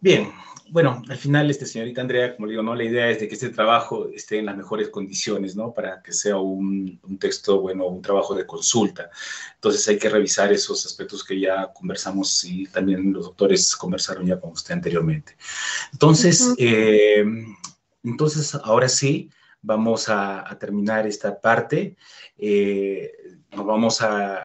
Bien, bueno, al final, este, señorita Andrea, como le digo, ¿no? la idea es de que este trabajo esté en las mejores condiciones, ¿no? Para que sea un, un, texto, bueno, un trabajo de consulta. Entonces hay que revisar esos aspectos que ya conversamos y también los doctores conversaron ya con usted anteriormente. Entonces, eh, entonces ahora sí, vamos a, terminar esta parte. Eh, nos vamos a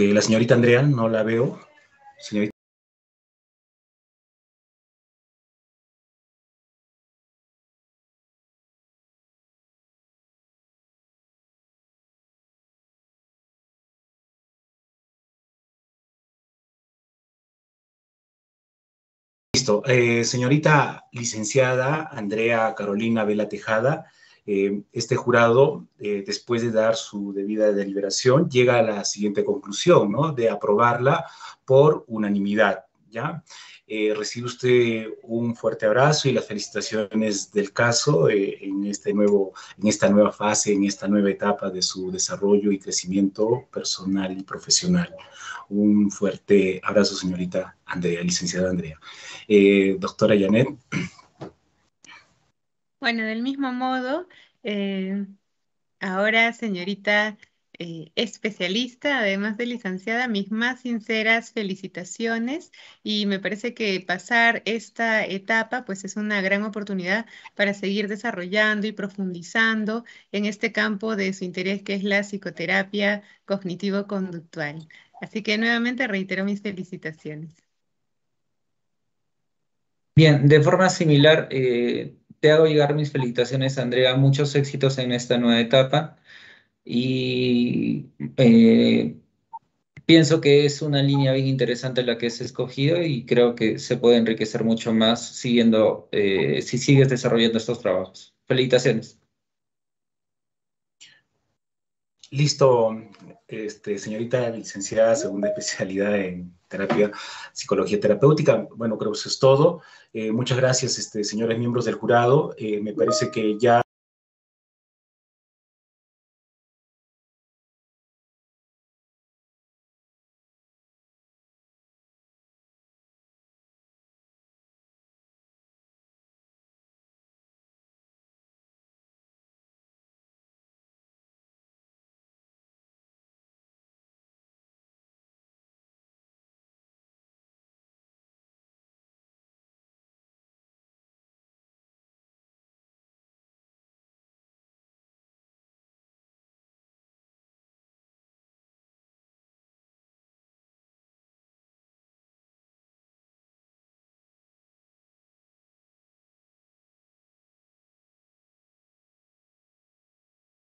la señorita Andrea, no la veo. Señorita. Listo. Eh, señorita licenciada Andrea Carolina Vela Tejada, eh, este jurado, eh, después de dar su debida deliberación, llega a la siguiente conclusión, ¿no? De aprobarla por unanimidad, ¿ya? Eh, recibe usted un fuerte abrazo y las felicitaciones del caso en, este en esta nueva fase, en esta nueva etapa de su desarrollo y crecimiento personal y profesional. Un fuerte abrazo, señorita Andrea, licenciada Andrea. doctora Janet. Bueno, del mismo modo, eh, ahora señorita eh, especialista, además de licenciada, mis más sinceras felicitaciones y me parece que pasar esta etapa pues es una gran oportunidad para seguir desarrollando y profundizando en este campo de su interés que es la psicoterapia cognitivo-conductual. Así que nuevamente reitero mis felicitaciones. Bien, de forma similar, eh, te hago llegar mis felicitaciones, Andrea. Muchos éxitos en esta nueva etapa. Y eh, pienso que es una línea bien interesante la que has escogido y creo que se puede enriquecer mucho más siguiendo, eh, si sigues desarrollando estos trabajos. Felicitaciones. Listo, este, señorita licenciada, segunda especialidad en terapia, psicología terapéutica. Bueno, creo que eso es todo. Eh, muchas gracias, este, señores miembros del jurado. Eh, me parece que ya...